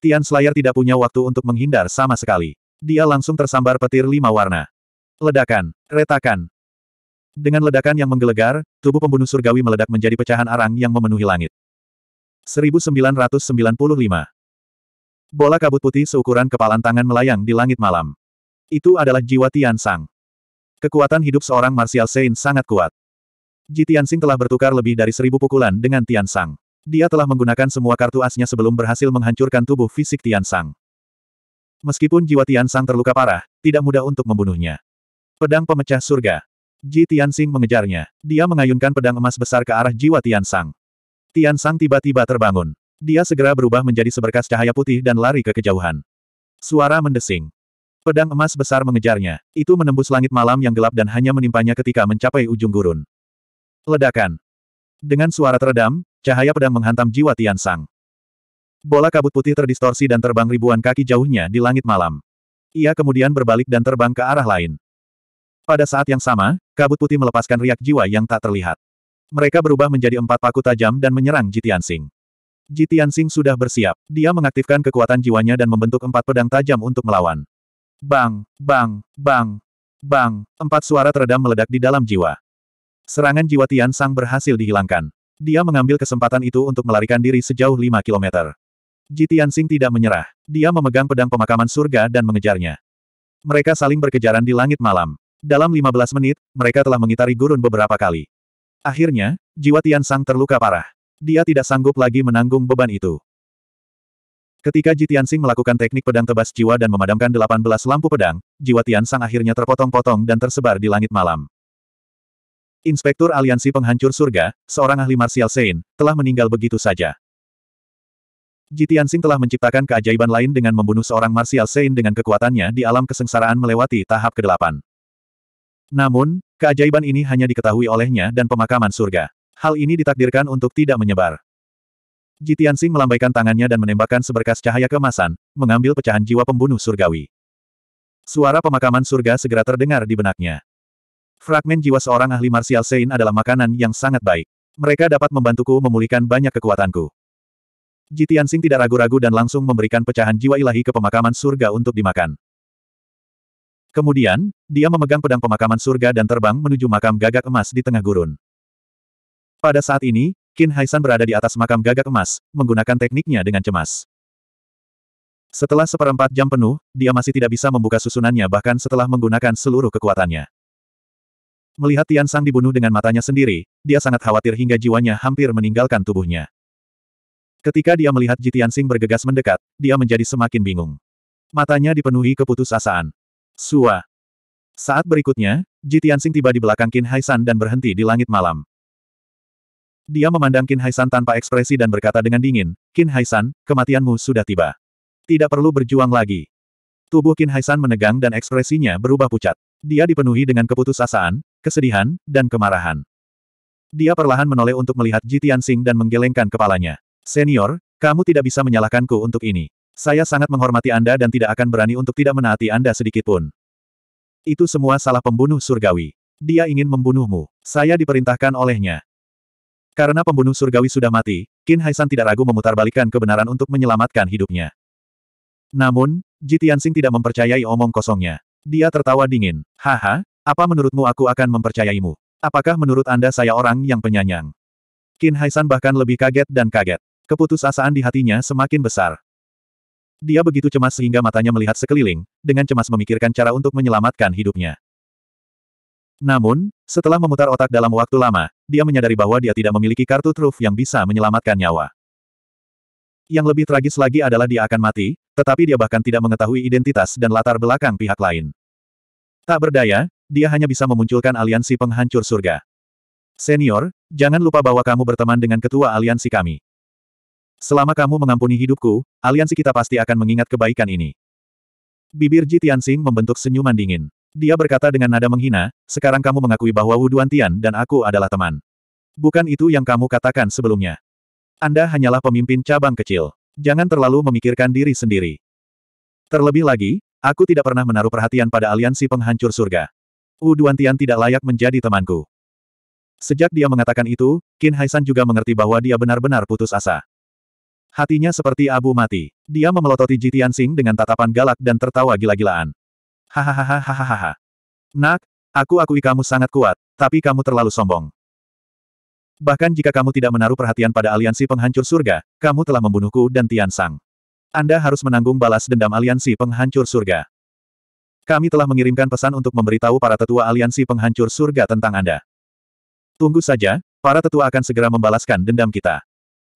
Tian Slayer tidak punya waktu untuk menghindar sama sekali. Dia langsung tersambar petir lima warna. Ledakan, retakan. Dengan ledakan yang menggelegar, tubuh pembunuh surgawi meledak menjadi pecahan arang yang memenuhi langit. 1995 Bola kabut putih seukuran kepalan tangan melayang di langit malam. Itu adalah jiwa Tian Sang. Kekuatan hidup seorang Martial Saint sangat kuat. Ji Tian Sing telah bertukar lebih dari seribu pukulan dengan Tian Sang. Dia telah menggunakan semua kartu asnya sebelum berhasil menghancurkan tubuh fisik Tian Sang. Meskipun jiwa Tian Sang terluka parah, tidak mudah untuk membunuhnya. Pedang pemecah surga. Ji Tian Tianxing mengejarnya. Dia mengayunkan pedang emas besar ke arah jiwa Tian Sang. Tian Sang tiba-tiba terbangun. Dia segera berubah menjadi seberkas cahaya putih dan lari ke kejauhan. Suara mendesing. Pedang emas besar mengejarnya. Itu menembus langit malam yang gelap dan hanya menimpanya ketika mencapai ujung gurun. Ledakan. Dengan suara teredam, cahaya pedang menghantam jiwa Tian Sang. Bola kabut putih terdistorsi dan terbang ribuan kaki jauhnya di langit malam. Ia kemudian berbalik dan terbang ke arah lain. Pada saat yang sama, kabut putih melepaskan riak jiwa yang tak terlihat. Mereka berubah menjadi empat paku tajam dan menyerang Jitian Sing. Jitian Sing sudah bersiap. Dia mengaktifkan kekuatan jiwanya dan membentuk empat pedang tajam untuk melawan. Bang, bang, bang, bang, empat suara teredam meledak di dalam jiwa. Serangan jiwa Tian Sang berhasil dihilangkan. Dia mengambil kesempatan itu untuk melarikan diri sejauh 5 kilometer. Jitian Tianxing tidak menyerah. Dia memegang pedang pemakaman surga dan mengejarnya. Mereka saling berkejaran di langit malam. Dalam 15 menit, mereka telah mengitari gurun beberapa kali. Akhirnya, jiwa Tian Sang terluka parah. Dia tidak sanggup lagi menanggung beban itu. Ketika Jitian Sing melakukan teknik pedang tebas jiwa dan memadamkan 18 lampu pedang, jiwa Tian Sang akhirnya terpotong-potong dan tersebar di langit malam. Inspektur Aliansi Penghancur Surga, seorang ahli martial Sein, telah meninggal begitu saja. Jitian Sing telah menciptakan keajaiban lain dengan membunuh seorang Martial Saint dengan kekuatannya di alam kesengsaraan melewati tahap ke-8. Namun, keajaiban ini hanya diketahui olehnya dan pemakaman surga. Hal ini ditakdirkan untuk tidak menyebar. Jitian Sing melambaikan tangannya dan menembakkan seberkas cahaya kemasan, mengambil pecahan jiwa pembunuh surgawi. Suara pemakaman surga segera terdengar di benaknya. Fragmen jiwa seorang ahli Martial Saint adalah makanan yang sangat baik. Mereka dapat membantuku memulihkan banyak kekuatanku. Jitian Sing tidak ragu-ragu dan langsung memberikan pecahan jiwa ilahi ke pemakaman surga untuk dimakan. Kemudian, dia memegang pedang pemakaman surga dan terbang menuju makam gagak emas di tengah gurun. Pada saat ini, Qin Haisan berada di atas makam gagak emas, menggunakan tekniknya dengan cemas. Setelah seperempat jam penuh, dia masih tidak bisa membuka susunannya bahkan setelah menggunakan seluruh kekuatannya. Melihat Tian Sang dibunuh dengan matanya sendiri, dia sangat khawatir hingga jiwanya hampir meninggalkan tubuhnya. Ketika dia melihat Jitian Sing bergegas mendekat, dia menjadi semakin bingung. Matanya dipenuhi keputusasaan. Sua. Saat berikutnya, Jitian Sing tiba di belakang Qin Haisan dan berhenti di langit malam. Dia memandang Qin Haisan tanpa ekspresi dan berkata dengan dingin, Qin Haisan, kematianmu sudah tiba. Tidak perlu berjuang lagi. Tubuh Qin Haisan menegang dan ekspresinya berubah pucat. Dia dipenuhi dengan keputusasaan, kesedihan, dan kemarahan. Dia perlahan menoleh untuk melihat Jitian Sing dan menggelengkan kepalanya. Senior, kamu tidak bisa menyalahkanku untuk ini. Saya sangat menghormati Anda dan tidak akan berani untuk tidak menaati Anda sedikitpun. Itu semua salah pembunuh surgawi. Dia ingin membunuhmu. Saya diperintahkan olehnya. Karena pembunuh surgawi sudah mati, Qin Haisan tidak ragu memutarbalikkan kebenaran untuk menyelamatkan hidupnya. Namun, Jitiansing tidak mempercayai omong kosongnya. Dia tertawa dingin. Haha, apa menurutmu aku akan mempercayaimu? Apakah menurut Anda saya orang yang penyanyang? Qin Haisan bahkan lebih kaget dan kaget. Keputusasaan di hatinya semakin besar. Dia begitu cemas sehingga matanya melihat sekeliling, dengan cemas memikirkan cara untuk menyelamatkan hidupnya. Namun, setelah memutar otak dalam waktu lama, dia menyadari bahwa dia tidak memiliki kartu truf yang bisa menyelamatkan nyawa. Yang lebih tragis lagi adalah dia akan mati, tetapi dia bahkan tidak mengetahui identitas dan latar belakang pihak lain. Tak berdaya, dia hanya bisa memunculkan aliansi penghancur surga. Senior, jangan lupa bahwa kamu berteman dengan ketua aliansi kami. Selama kamu mengampuni hidupku, aliansi kita pasti akan mengingat kebaikan ini. Bibir Ji Tianxing membentuk senyuman dingin. Dia berkata dengan nada menghina, sekarang kamu mengakui bahwa Wu Duantian dan aku adalah teman. Bukan itu yang kamu katakan sebelumnya. Anda hanyalah pemimpin cabang kecil. Jangan terlalu memikirkan diri sendiri. Terlebih lagi, aku tidak pernah menaruh perhatian pada aliansi penghancur surga. Wu Duantian tidak layak menjadi temanku. Sejak dia mengatakan itu, Qin Haisan juga mengerti bahwa dia benar-benar putus asa. Hatinya seperti abu mati. Dia memelototi Ji Tianxing dengan tatapan galak dan tertawa gila-gilaan. Hahaha. Nak, aku akui kamu sangat kuat, tapi kamu terlalu sombong. Bahkan jika kamu tidak menaruh perhatian pada aliansi penghancur surga, kamu telah membunuhku dan Tian Sang. Anda harus menanggung balas dendam aliansi penghancur surga. Kami telah mengirimkan pesan untuk memberitahu para tetua aliansi penghancur surga tentang Anda. Tunggu saja, para tetua akan segera membalaskan dendam kita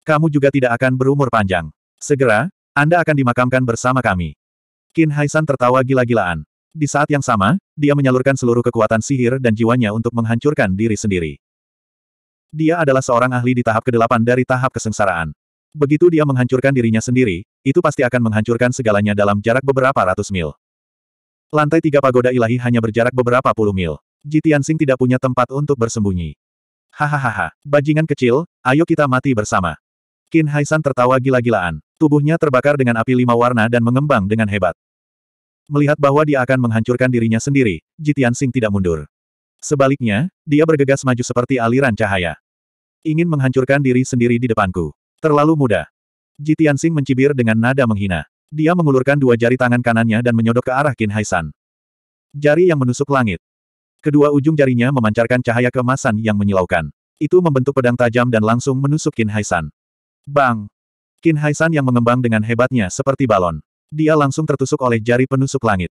kamu juga tidak akan berumur panjang. Segera, Anda akan dimakamkan bersama kami. Qin Haisan tertawa gila-gilaan. Di saat yang sama, dia menyalurkan seluruh kekuatan sihir dan jiwanya untuk menghancurkan diri sendiri. Dia adalah seorang ahli di tahap ke-8 dari tahap kesengsaraan. Begitu dia menghancurkan dirinya sendiri, itu pasti akan menghancurkan segalanya dalam jarak beberapa ratus mil. Lantai tiga pagoda ilahi hanya berjarak beberapa puluh mil. Jitiansing tidak punya tempat untuk bersembunyi. Hahaha, bajingan kecil, ayo kita mati bersama. Qin Haisan tertawa gila-gilaan. Tubuhnya terbakar dengan api lima warna dan mengembang dengan hebat. Melihat bahwa dia akan menghancurkan dirinya sendiri, Jitian Sing tidak mundur. Sebaliknya, dia bergegas maju seperti aliran cahaya. Ingin menghancurkan diri sendiri di depanku. Terlalu mudah. Jitian Sing mencibir dengan nada menghina. Dia mengulurkan dua jari tangan kanannya dan menyodok ke arah Qin Haisan. Jari yang menusuk langit. Kedua ujung jarinya memancarkan cahaya kemasan yang menyilaukan. Itu membentuk pedang tajam dan langsung menusuk Qin Haisan. Bang! Qin Haisan yang mengembang dengan hebatnya seperti balon. Dia langsung tertusuk oleh jari penusuk langit.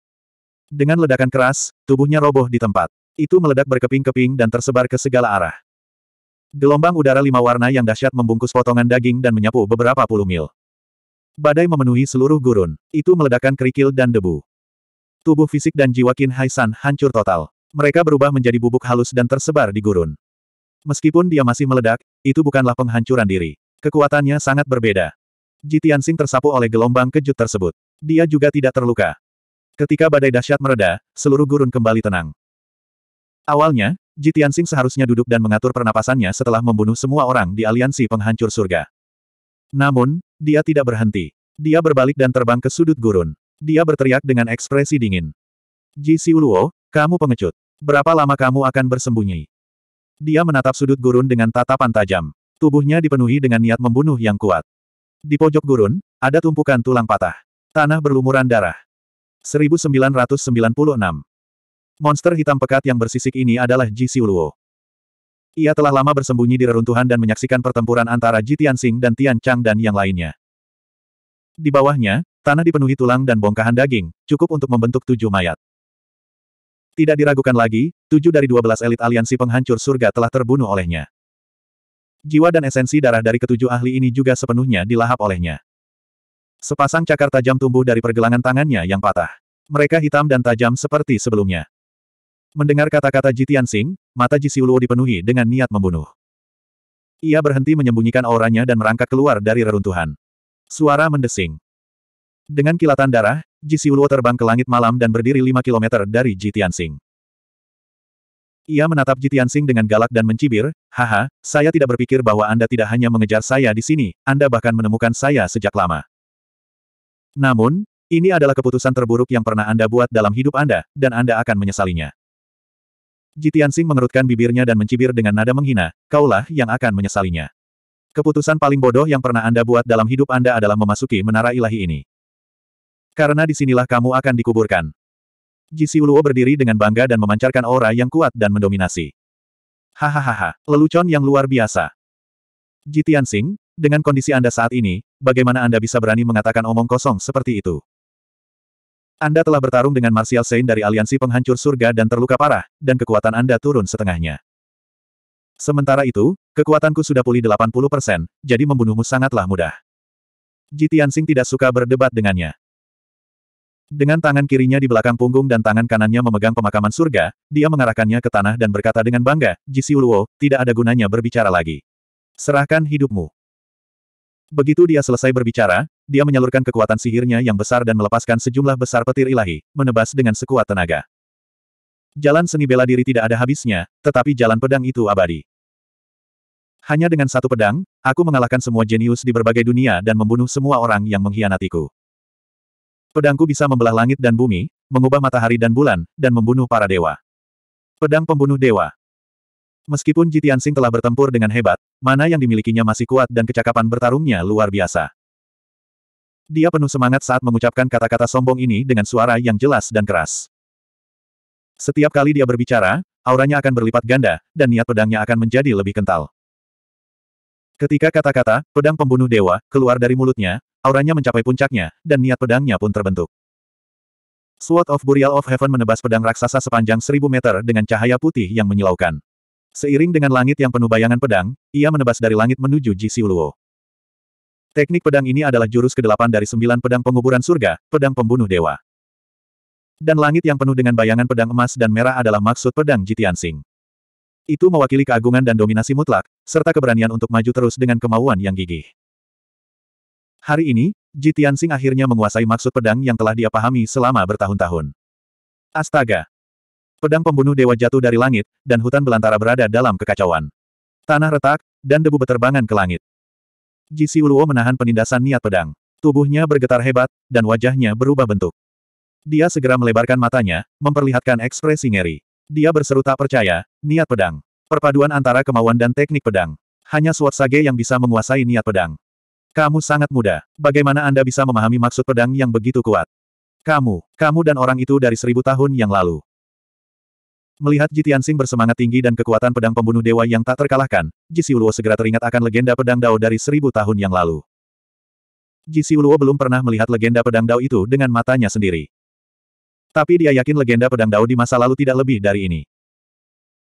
Dengan ledakan keras, tubuhnya roboh di tempat. Itu meledak berkeping-keping dan tersebar ke segala arah. Gelombang udara lima warna yang dahsyat membungkus potongan daging dan menyapu beberapa puluh mil. Badai memenuhi seluruh gurun. Itu meledakkan kerikil dan debu. Tubuh fisik dan jiwa Qin Haisan hancur total. Mereka berubah menjadi bubuk halus dan tersebar di gurun. Meskipun dia masih meledak, itu bukanlah penghancuran diri. Kekuatannya sangat berbeda. Jitiansing tersapu oleh gelombang kejut tersebut. Dia juga tidak terluka. Ketika badai dahsyat mereda, seluruh gurun kembali tenang. Awalnya, Jitiansing seharusnya duduk dan mengatur pernapasannya setelah membunuh semua orang di aliansi penghancur surga. Namun, dia tidak berhenti. Dia berbalik dan terbang ke sudut gurun. Dia berteriak dengan ekspresi dingin. Ji Siuluo, kamu pengecut. Berapa lama kamu akan bersembunyi? Dia menatap sudut gurun dengan tatapan tajam. Tubuhnya dipenuhi dengan niat membunuh yang kuat. Di pojok gurun, ada tumpukan tulang patah. Tanah berlumuran darah. 1996. Monster hitam pekat yang bersisik ini adalah Ji Siuluo. Ia telah lama bersembunyi di reruntuhan dan menyaksikan pertempuran antara Ji Tianxing dan Tian Chang dan yang lainnya. Di bawahnya, tanah dipenuhi tulang dan bongkahan daging, cukup untuk membentuk tujuh mayat. Tidak diragukan lagi, tujuh dari dua belas elit aliansi penghancur surga telah terbunuh olehnya. Jiwa dan esensi darah dari ketujuh ahli ini juga sepenuhnya dilahap olehnya. Sepasang cakar tajam tumbuh dari pergelangan tangannya yang patah. Mereka hitam dan tajam seperti sebelumnya. Mendengar kata-kata Jitian Tianxing, mata Ji Siuluo dipenuhi dengan niat membunuh. Ia berhenti menyembunyikan auranya dan merangkak keluar dari reruntuhan. Suara mendesing. Dengan kilatan darah, Ji Siuluo terbang ke langit malam dan berdiri 5 km dari Jitian Tianxing. Ia menatap Jitiansing dengan galak dan mencibir, haha, saya tidak berpikir bahwa Anda tidak hanya mengejar saya di sini, Anda bahkan menemukan saya sejak lama. Namun, ini adalah keputusan terburuk yang pernah Anda buat dalam hidup Anda, dan Anda akan menyesalinya. Jitiansing mengerutkan bibirnya dan mencibir dengan nada menghina, kaulah yang akan menyesalinya. Keputusan paling bodoh yang pernah Anda buat dalam hidup Anda adalah memasuki menara ilahi ini. Karena disinilah kamu akan dikuburkan. Ji Uluo berdiri dengan bangga dan memancarkan aura yang kuat dan mendominasi. Hahaha, lelucon yang luar biasa. Ji Tianxing, dengan kondisi Anda saat ini, bagaimana Anda bisa berani mengatakan omong kosong seperti itu? Anda telah bertarung dengan Martial Saint dari aliansi penghancur surga dan terluka parah, dan kekuatan Anda turun setengahnya. Sementara itu, kekuatanku sudah pulih 80%, jadi membunuhmu sangatlah mudah. Jitian Sing tidak suka berdebat dengannya. Dengan tangan kirinya di belakang punggung dan tangan kanannya memegang pemakaman surga, dia mengarahkannya ke tanah dan berkata dengan bangga, Siuluo, tidak ada gunanya berbicara lagi. Serahkan hidupmu. Begitu dia selesai berbicara, dia menyalurkan kekuatan sihirnya yang besar dan melepaskan sejumlah besar petir ilahi, menebas dengan sekuat tenaga. Jalan seni bela diri tidak ada habisnya, tetapi jalan pedang itu abadi. Hanya dengan satu pedang, aku mengalahkan semua jenius di berbagai dunia dan membunuh semua orang yang mengkhianatiku. Pedangku bisa membelah langit dan bumi, mengubah matahari dan bulan, dan membunuh para dewa. Pedang pembunuh dewa. Meskipun Jitian Sing telah bertempur dengan hebat, mana yang dimilikinya masih kuat dan kecakapan bertarungnya luar biasa. Dia penuh semangat saat mengucapkan kata-kata sombong ini dengan suara yang jelas dan keras. Setiap kali dia berbicara, auranya akan berlipat ganda, dan niat pedangnya akan menjadi lebih kental. Ketika kata-kata, pedang pembunuh dewa, keluar dari mulutnya, auranya mencapai puncaknya, dan niat pedangnya pun terbentuk. Sword of Burial of Heaven menebas pedang raksasa sepanjang seribu meter dengan cahaya putih yang menyilaukan. Seiring dengan langit yang penuh bayangan pedang, ia menebas dari langit menuju Jisiuluo. Teknik pedang ini adalah jurus ke-8 dari sembilan pedang penguburan surga, pedang pembunuh dewa. Dan langit yang penuh dengan bayangan pedang emas dan merah adalah maksud pedang Jitian itu mewakili keagungan dan dominasi mutlak, serta keberanian untuk maju terus dengan kemauan yang gigih. Hari ini, Ji Tianxing akhirnya menguasai maksud pedang yang telah dia pahami selama bertahun-tahun. Astaga! Pedang pembunuh dewa jatuh dari langit, dan hutan belantara berada dalam kekacauan. Tanah retak, dan debu beterbangan ke langit. Ji Siuluo menahan penindasan niat pedang. Tubuhnya bergetar hebat, dan wajahnya berubah bentuk. Dia segera melebarkan matanya, memperlihatkan ekspresi ngeri. Dia berseru tak percaya, niat pedang. Perpaduan antara kemauan dan teknik pedang. Hanya Sword Sage yang bisa menguasai niat pedang. Kamu sangat muda. Bagaimana Anda bisa memahami maksud pedang yang begitu kuat? Kamu, kamu dan orang itu dari seribu tahun yang lalu. Melihat Jitiansing bersemangat tinggi dan kekuatan pedang pembunuh dewa yang tak terkalahkan, Jisiuluo segera teringat akan legenda pedang Dao dari seribu tahun yang lalu. Jisiuluo belum pernah melihat legenda pedang Dao itu dengan matanya sendiri. Tapi dia yakin legenda pedang Dao di masa lalu tidak lebih dari ini.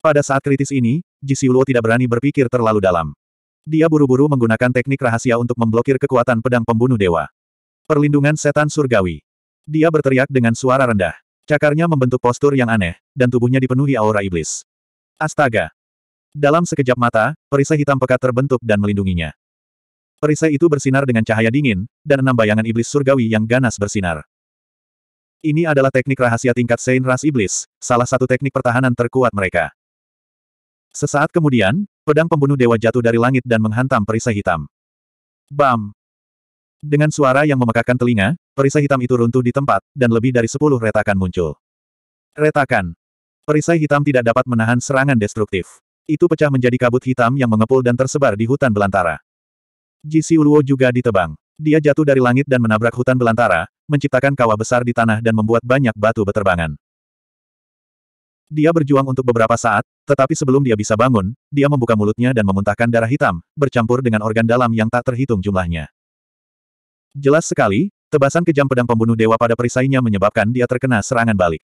Pada saat kritis ini, Ji tidak berani berpikir terlalu dalam. Dia buru-buru menggunakan teknik rahasia untuk memblokir kekuatan pedang pembunuh dewa. Perlindungan setan surgawi. Dia berteriak dengan suara rendah. Cakarnya membentuk postur yang aneh, dan tubuhnya dipenuhi aura iblis. Astaga! Dalam sekejap mata, perisai hitam pekat terbentuk dan melindunginya. Perisai itu bersinar dengan cahaya dingin, dan enam bayangan iblis surgawi yang ganas bersinar. Ini adalah teknik rahasia tingkat Saint Ras Iblis, salah satu teknik pertahanan terkuat mereka. Sesaat kemudian, pedang pembunuh dewa jatuh dari langit dan menghantam perisai hitam. Bam! Dengan suara yang memekakan telinga, perisai hitam itu runtuh di tempat, dan lebih dari sepuluh retakan muncul. Retakan! Perisai hitam tidak dapat menahan serangan destruktif. Itu pecah menjadi kabut hitam yang mengepul dan tersebar di hutan belantara. Jisi Uluo juga ditebang. Dia jatuh dari langit dan menabrak hutan belantara, menciptakan kawah besar di tanah dan membuat banyak batu beterbangan. Dia berjuang untuk beberapa saat, tetapi sebelum dia bisa bangun, dia membuka mulutnya dan memuntahkan darah hitam, bercampur dengan organ dalam yang tak terhitung jumlahnya. Jelas sekali, tebasan kejam pedang pembunuh dewa pada perisainya menyebabkan dia terkena serangan balik.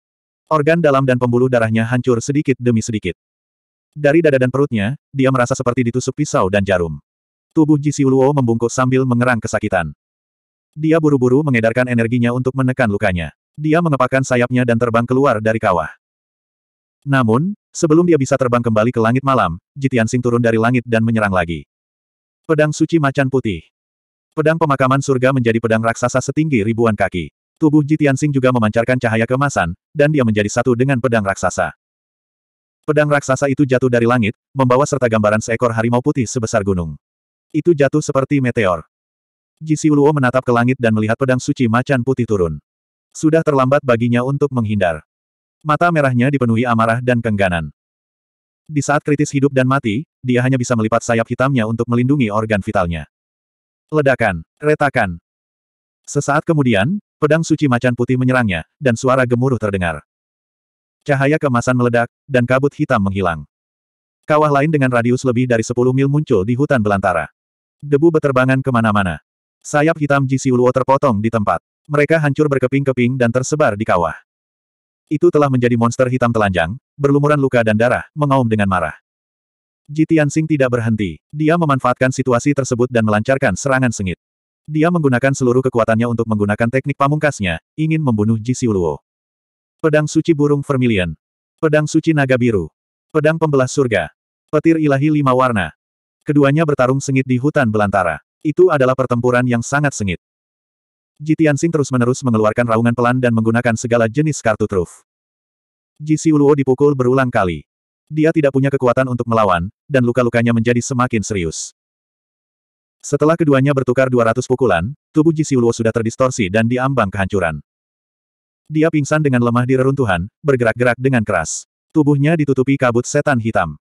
Organ dalam dan pembuluh darahnya hancur sedikit demi sedikit. Dari dada dan perutnya, dia merasa seperti ditusuk pisau dan jarum. Tubuh Luo membungkuk sambil mengerang kesakitan. Dia buru-buru mengedarkan energinya untuk menekan lukanya. Dia mengepakkan sayapnya dan terbang keluar dari kawah. Namun, sebelum dia bisa terbang kembali ke langit malam, Jitian Sing turun dari langit dan menyerang lagi. Pedang suci macan putih. Pedang pemakaman surga menjadi pedang raksasa setinggi ribuan kaki. Tubuh Jitian Sing juga memancarkan cahaya kemasan, dan dia menjadi satu dengan pedang raksasa. Pedang raksasa itu jatuh dari langit, membawa serta gambaran seekor harimau putih sebesar gunung. Itu jatuh seperti meteor. Siuluo menatap ke langit dan melihat pedang suci macan putih turun. Sudah terlambat baginya untuk menghindar. Mata merahnya dipenuhi amarah dan kengganan. Di saat kritis hidup dan mati, dia hanya bisa melipat sayap hitamnya untuk melindungi organ vitalnya. Ledakan, retakan. Sesaat kemudian, pedang suci macan putih menyerangnya, dan suara gemuruh terdengar. Cahaya kemasan meledak, dan kabut hitam menghilang. Kawah lain dengan radius lebih dari 10 mil muncul di hutan belantara. Debu beterbangan kemana-mana. Sayap hitam Ji Siuluo terpotong di tempat. Mereka hancur berkeping-keping dan tersebar di kawah. Itu telah menjadi monster hitam telanjang, berlumuran luka dan darah, mengaum dengan marah. Ji tidak berhenti. Dia memanfaatkan situasi tersebut dan melancarkan serangan sengit. Dia menggunakan seluruh kekuatannya untuk menggunakan teknik pamungkasnya, ingin membunuh Ji Siuluo. Pedang Suci Burung Vermilion. Pedang Suci Naga Biru. Pedang Pembelah Surga. Petir Ilahi Lima Warna. Keduanya bertarung sengit di hutan belantara. Itu adalah pertempuran yang sangat sengit. Ji Tianxing terus-menerus mengeluarkan raungan pelan dan menggunakan segala jenis kartu truf. Ji Siuluo dipukul berulang kali. Dia tidak punya kekuatan untuk melawan, dan luka-lukanya menjadi semakin serius. Setelah keduanya bertukar 200 pukulan, tubuh Ji Siuluo sudah terdistorsi dan diambang kehancuran. Dia pingsan dengan lemah di reruntuhan, bergerak-gerak dengan keras. Tubuhnya ditutupi kabut setan hitam.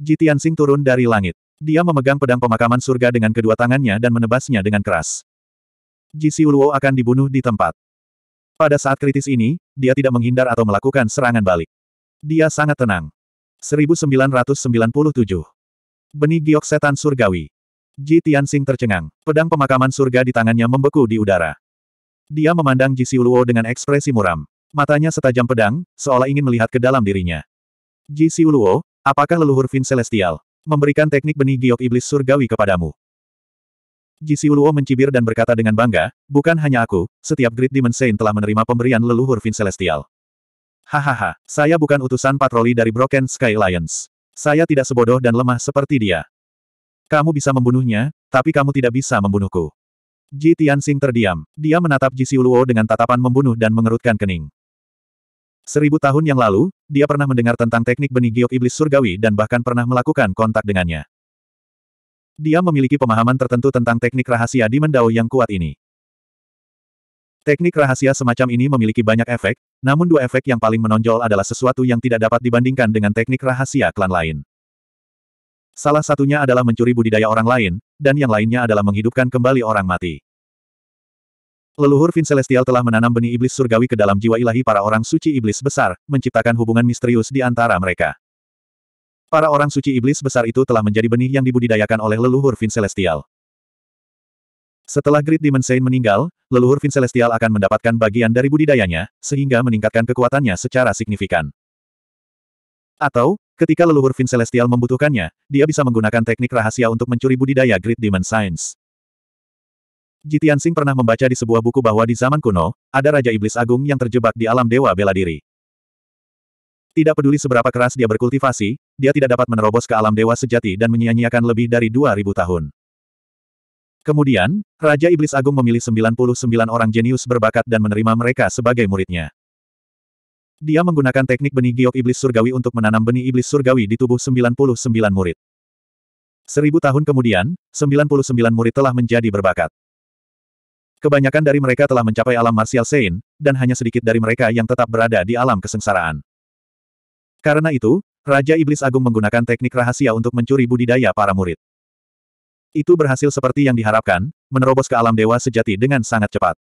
Ji Tianxing turun dari langit. Dia memegang pedang pemakaman surga dengan kedua tangannya dan menebasnya dengan keras. Jisi Uluo akan dibunuh di tempat. Pada saat kritis ini, dia tidak menghindar atau melakukan serangan balik. Dia sangat tenang. 1997. Benih giok setan surgawi. Ji Tianxing tercengang. Pedang pemakaman surga di tangannya membeku di udara. Dia memandang Ji Siuluo dengan ekspresi muram. Matanya setajam pedang, seolah ingin melihat ke dalam dirinya. Ji Siuluo, apakah leluhur Vin Celestial? memberikan teknik benih giok iblis surgawi kepadamu. Jisi Uluo mencibir dan berkata dengan bangga, bukan hanya aku, setiap Great Demon Saint telah menerima pemberian leluhur Vin Celestial. Hahaha, saya bukan utusan patroli dari Broken Sky Lions. Saya tidak sebodoh dan lemah seperti dia. Kamu bisa membunuhnya, tapi kamu tidak bisa membunuhku. Ji Tianxing terdiam. Dia menatap Jisi Uluo dengan tatapan membunuh dan mengerutkan kening. Seribu tahun yang lalu, dia pernah mendengar tentang teknik benih giok iblis surgawi dan bahkan pernah melakukan kontak dengannya. Dia memiliki pemahaman tertentu tentang teknik rahasia di Mendao yang kuat ini. Teknik rahasia semacam ini memiliki banyak efek, namun dua efek yang paling menonjol adalah sesuatu yang tidak dapat dibandingkan dengan teknik rahasia klan lain. Salah satunya adalah mencuri budidaya orang lain, dan yang lainnya adalah menghidupkan kembali orang mati. Leluhur Vin Celestial telah menanam benih iblis surgawi ke dalam jiwa ilahi para orang suci iblis besar, menciptakan hubungan misterius di antara mereka. Para orang suci iblis besar itu telah menjadi benih yang dibudidayakan oleh leluhur Vin Celestial. Setelah Great Demon Saint meninggal, leluhur Vin Celestial akan mendapatkan bagian dari budidayanya, sehingga meningkatkan kekuatannya secara signifikan. Atau, ketika leluhur Vin Celestial membutuhkannya, dia bisa menggunakan teknik rahasia untuk mencuri budidaya Great Demon Science. Jitian Sing pernah membaca di sebuah buku bahwa di zaman kuno, ada Raja Iblis Agung yang terjebak di alam Dewa Bela Diri. Tidak peduli seberapa keras dia berkultivasi, dia tidak dapat menerobos ke alam Dewa Sejati dan menyia-nyiakan lebih dari 2.000 tahun. Kemudian, Raja Iblis Agung memilih 99 orang jenius berbakat dan menerima mereka sebagai muridnya. Dia menggunakan teknik benih giok iblis surgawi untuk menanam benih iblis surgawi di tubuh 99 murid. Seribu tahun kemudian, 99 murid telah menjadi berbakat. Kebanyakan dari mereka telah mencapai alam martial sein, dan hanya sedikit dari mereka yang tetap berada di alam kesengsaraan. Karena itu, Raja Iblis Agung menggunakan teknik rahasia untuk mencuri budidaya para murid. Itu berhasil seperti yang diharapkan, menerobos ke alam dewa sejati dengan sangat cepat.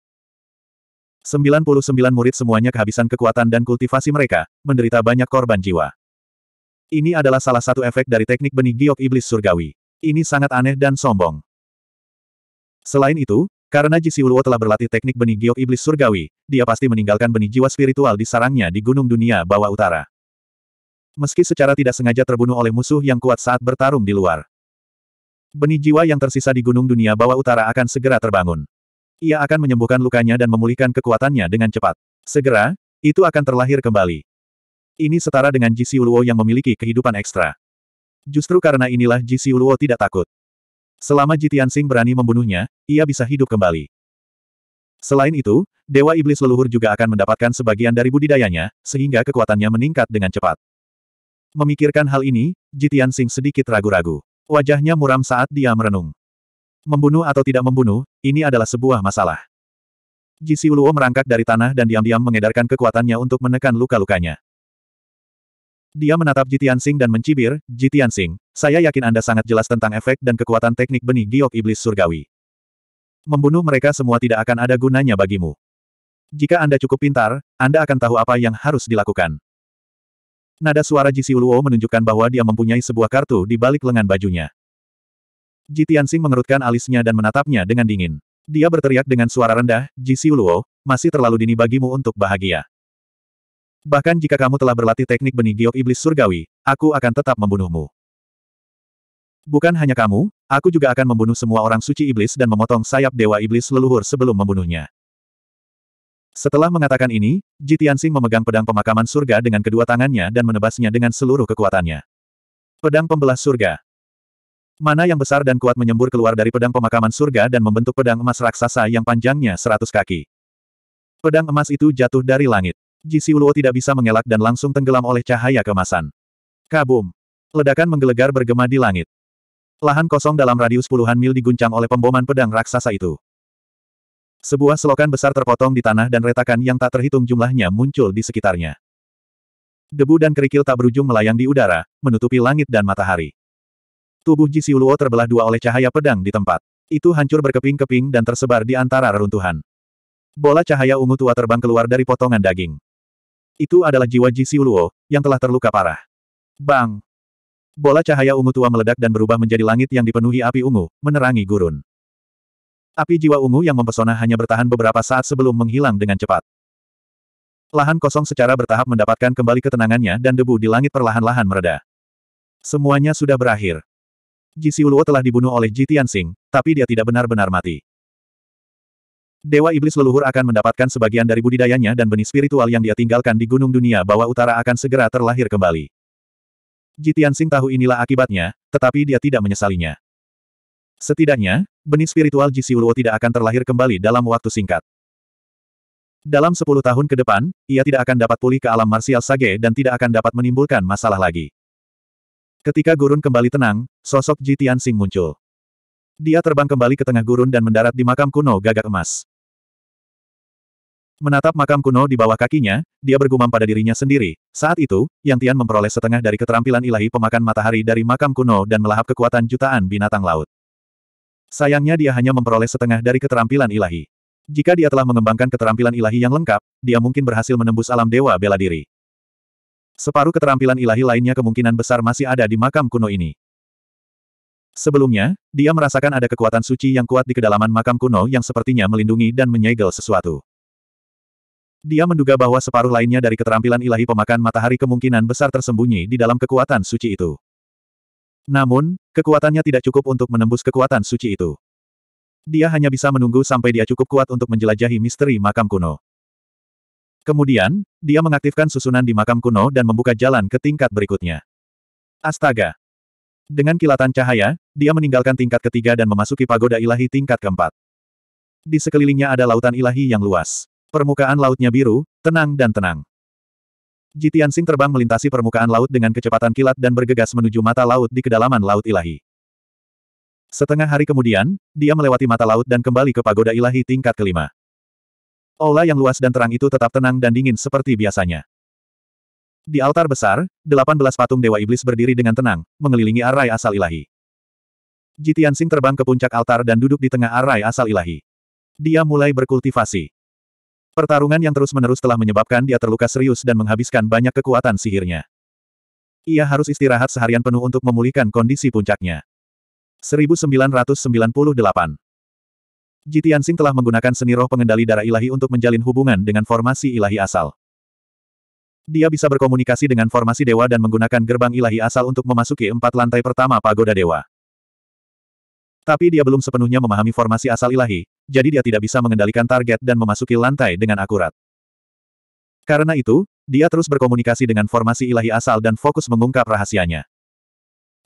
99 murid semuanya kehabisan kekuatan dan kultivasi mereka, menderita banyak korban jiwa. Ini adalah salah satu efek dari teknik benih giok iblis surgawi. Ini sangat aneh dan sombong. Selain itu, karena Siuluo telah berlatih teknik benih giok iblis surgawi, dia pasti meninggalkan benih jiwa spiritual di sarangnya di Gunung Dunia Bawah Utara. Meski secara tidak sengaja terbunuh oleh musuh yang kuat saat bertarung di luar. Benih jiwa yang tersisa di Gunung Dunia Bawah Utara akan segera terbangun. Ia akan menyembuhkan lukanya dan memulihkan kekuatannya dengan cepat. Segera, itu akan terlahir kembali. Ini setara dengan Siuluo yang memiliki kehidupan ekstra. Justru karena inilah Siuluo tidak takut. Selama Jitian Sing berani membunuhnya, ia bisa hidup kembali. Selain itu, Dewa Iblis Leluhur juga akan mendapatkan sebagian dari budidayanya, sehingga kekuatannya meningkat dengan cepat. Memikirkan hal ini, Jitian Sing sedikit ragu-ragu. Wajahnya muram saat dia merenung. Membunuh atau tidak membunuh, ini adalah sebuah masalah. Jisi Uluo merangkak dari tanah dan diam-diam mengedarkan kekuatannya untuk menekan luka-lukanya. Dia menatap Jitian Sing dan mencibir, Jitian Sing, saya yakin Anda sangat jelas tentang efek dan kekuatan teknik benih giok iblis surgawi. Membunuh mereka semua tidak akan ada gunanya bagimu. Jika Anda cukup pintar, Anda akan tahu apa yang harus dilakukan. Nada suara Ji Siuluo menunjukkan bahwa dia mempunyai sebuah kartu di balik lengan bajunya. Jitian Tianxing mengerutkan alisnya dan menatapnya dengan dingin. Dia berteriak dengan suara rendah, Ji Siuluo, masih terlalu dini bagimu untuk bahagia. Bahkan jika kamu telah berlatih teknik benih giok iblis surgawi, aku akan tetap membunuhmu. Bukan hanya kamu, aku juga akan membunuh semua orang suci iblis dan memotong sayap dewa iblis leluhur sebelum membunuhnya. Setelah mengatakan ini, Ji Tianxing memegang pedang pemakaman surga dengan kedua tangannya dan menebasnya dengan seluruh kekuatannya. Pedang pembelah surga. Mana yang besar dan kuat menyembur keluar dari pedang pemakaman surga dan membentuk pedang emas raksasa yang panjangnya seratus kaki. Pedang emas itu jatuh dari langit. Siuluo tidak bisa mengelak dan langsung tenggelam oleh cahaya kemasan. Kabum! Ledakan menggelegar bergema di langit. Lahan kosong dalam radius puluhan mil diguncang oleh pemboman pedang raksasa itu. Sebuah selokan besar terpotong di tanah dan retakan yang tak terhitung jumlahnya muncul di sekitarnya. Debu dan kerikil tak berujung melayang di udara, menutupi langit dan matahari. Tubuh Siuluo terbelah dua oleh cahaya pedang di tempat. Itu hancur berkeping-keping dan tersebar di antara reruntuhan. Bola cahaya ungu tua terbang keluar dari potongan daging. Itu adalah jiwa Ji Siuluo, yang telah terluka parah. Bang! Bola cahaya ungu tua meledak dan berubah menjadi langit yang dipenuhi api ungu, menerangi gurun. Api jiwa ungu yang mempesona hanya bertahan beberapa saat sebelum menghilang dengan cepat. Lahan kosong secara bertahap mendapatkan kembali ketenangannya dan debu di langit perlahan-lahan mereda. Semuanya sudah berakhir. Ji Siuluo telah dibunuh oleh Ji Tianxing, tapi dia tidak benar-benar mati. Dewa Iblis Leluhur akan mendapatkan sebagian dari budidayanya dan benih spiritual yang dia tinggalkan di Gunung Dunia Bawah Utara akan segera terlahir kembali. Jitian Sing tahu inilah akibatnya, tetapi dia tidak menyesalinya. Setidaknya, benih spiritual Siuluo tidak akan terlahir kembali dalam waktu singkat. Dalam sepuluh tahun ke depan, ia tidak akan dapat pulih ke alam marsial Sage dan tidak akan dapat menimbulkan masalah lagi. Ketika gurun kembali tenang, sosok Jitian Sing muncul. Dia terbang kembali ke tengah gurun dan mendarat di makam kuno gagak emas. Menatap makam kuno di bawah kakinya, dia bergumam pada dirinya sendiri. Saat itu, Yang Tian memperoleh setengah dari keterampilan ilahi pemakan matahari dari makam kuno dan melahap kekuatan jutaan binatang laut. Sayangnya dia hanya memperoleh setengah dari keterampilan ilahi. Jika dia telah mengembangkan keterampilan ilahi yang lengkap, dia mungkin berhasil menembus alam dewa bela diri. Separuh keterampilan ilahi lainnya kemungkinan besar masih ada di makam kuno ini. Sebelumnya, dia merasakan ada kekuatan suci yang kuat di kedalaman makam kuno yang sepertinya melindungi dan menyegel sesuatu. Dia menduga bahwa separuh lainnya dari keterampilan ilahi pemakan matahari kemungkinan besar tersembunyi di dalam kekuatan suci itu. Namun, kekuatannya tidak cukup untuk menembus kekuatan suci itu. Dia hanya bisa menunggu sampai dia cukup kuat untuk menjelajahi misteri makam kuno. Kemudian, dia mengaktifkan susunan di makam kuno dan membuka jalan ke tingkat berikutnya. Astaga! Dengan kilatan cahaya, dia meninggalkan tingkat ketiga dan memasuki pagoda ilahi tingkat keempat. Di sekelilingnya ada lautan ilahi yang luas. Permukaan lautnya biru, tenang dan tenang. Jitian Sing terbang melintasi permukaan laut dengan kecepatan kilat dan bergegas menuju mata laut di kedalaman Laut Ilahi. Setengah hari kemudian, dia melewati mata laut dan kembali ke pagoda ilahi tingkat kelima. Aula yang luas dan terang itu tetap tenang dan dingin seperti biasanya. Di altar besar, 18 patung Dewa Iblis berdiri dengan tenang, mengelilingi arai asal ilahi. Jitian Sing terbang ke puncak altar dan duduk di tengah arai asal ilahi. Dia mulai berkultivasi. Pertarungan yang terus-menerus telah menyebabkan dia terluka serius dan menghabiskan banyak kekuatan sihirnya. Ia harus istirahat seharian penuh untuk memulihkan kondisi puncaknya. 1998 Jitiansing telah menggunakan seni roh pengendali darah ilahi untuk menjalin hubungan dengan formasi ilahi asal. Dia bisa berkomunikasi dengan formasi dewa dan menggunakan gerbang ilahi asal untuk memasuki empat lantai pertama pagoda dewa. Tapi dia belum sepenuhnya memahami formasi asal ilahi, jadi dia tidak bisa mengendalikan target dan memasuki lantai dengan akurat. Karena itu, dia terus berkomunikasi dengan formasi ilahi asal dan fokus mengungkap rahasianya.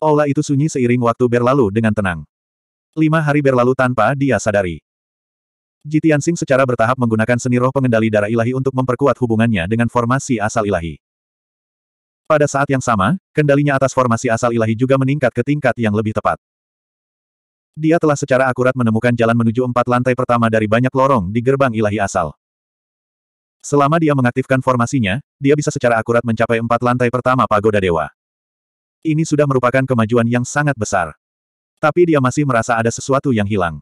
Aula itu sunyi seiring waktu berlalu dengan tenang. Lima hari berlalu tanpa dia sadari. Jitian Sing secara bertahap menggunakan seni roh pengendali darah ilahi untuk memperkuat hubungannya dengan formasi asal ilahi. Pada saat yang sama, kendalinya atas formasi asal ilahi juga meningkat ke tingkat yang lebih tepat. Dia telah secara akurat menemukan jalan menuju empat lantai pertama dari banyak lorong di gerbang ilahi asal. Selama dia mengaktifkan formasinya, dia bisa secara akurat mencapai empat lantai pertama pagoda dewa. Ini sudah merupakan kemajuan yang sangat besar. Tapi dia masih merasa ada sesuatu yang hilang.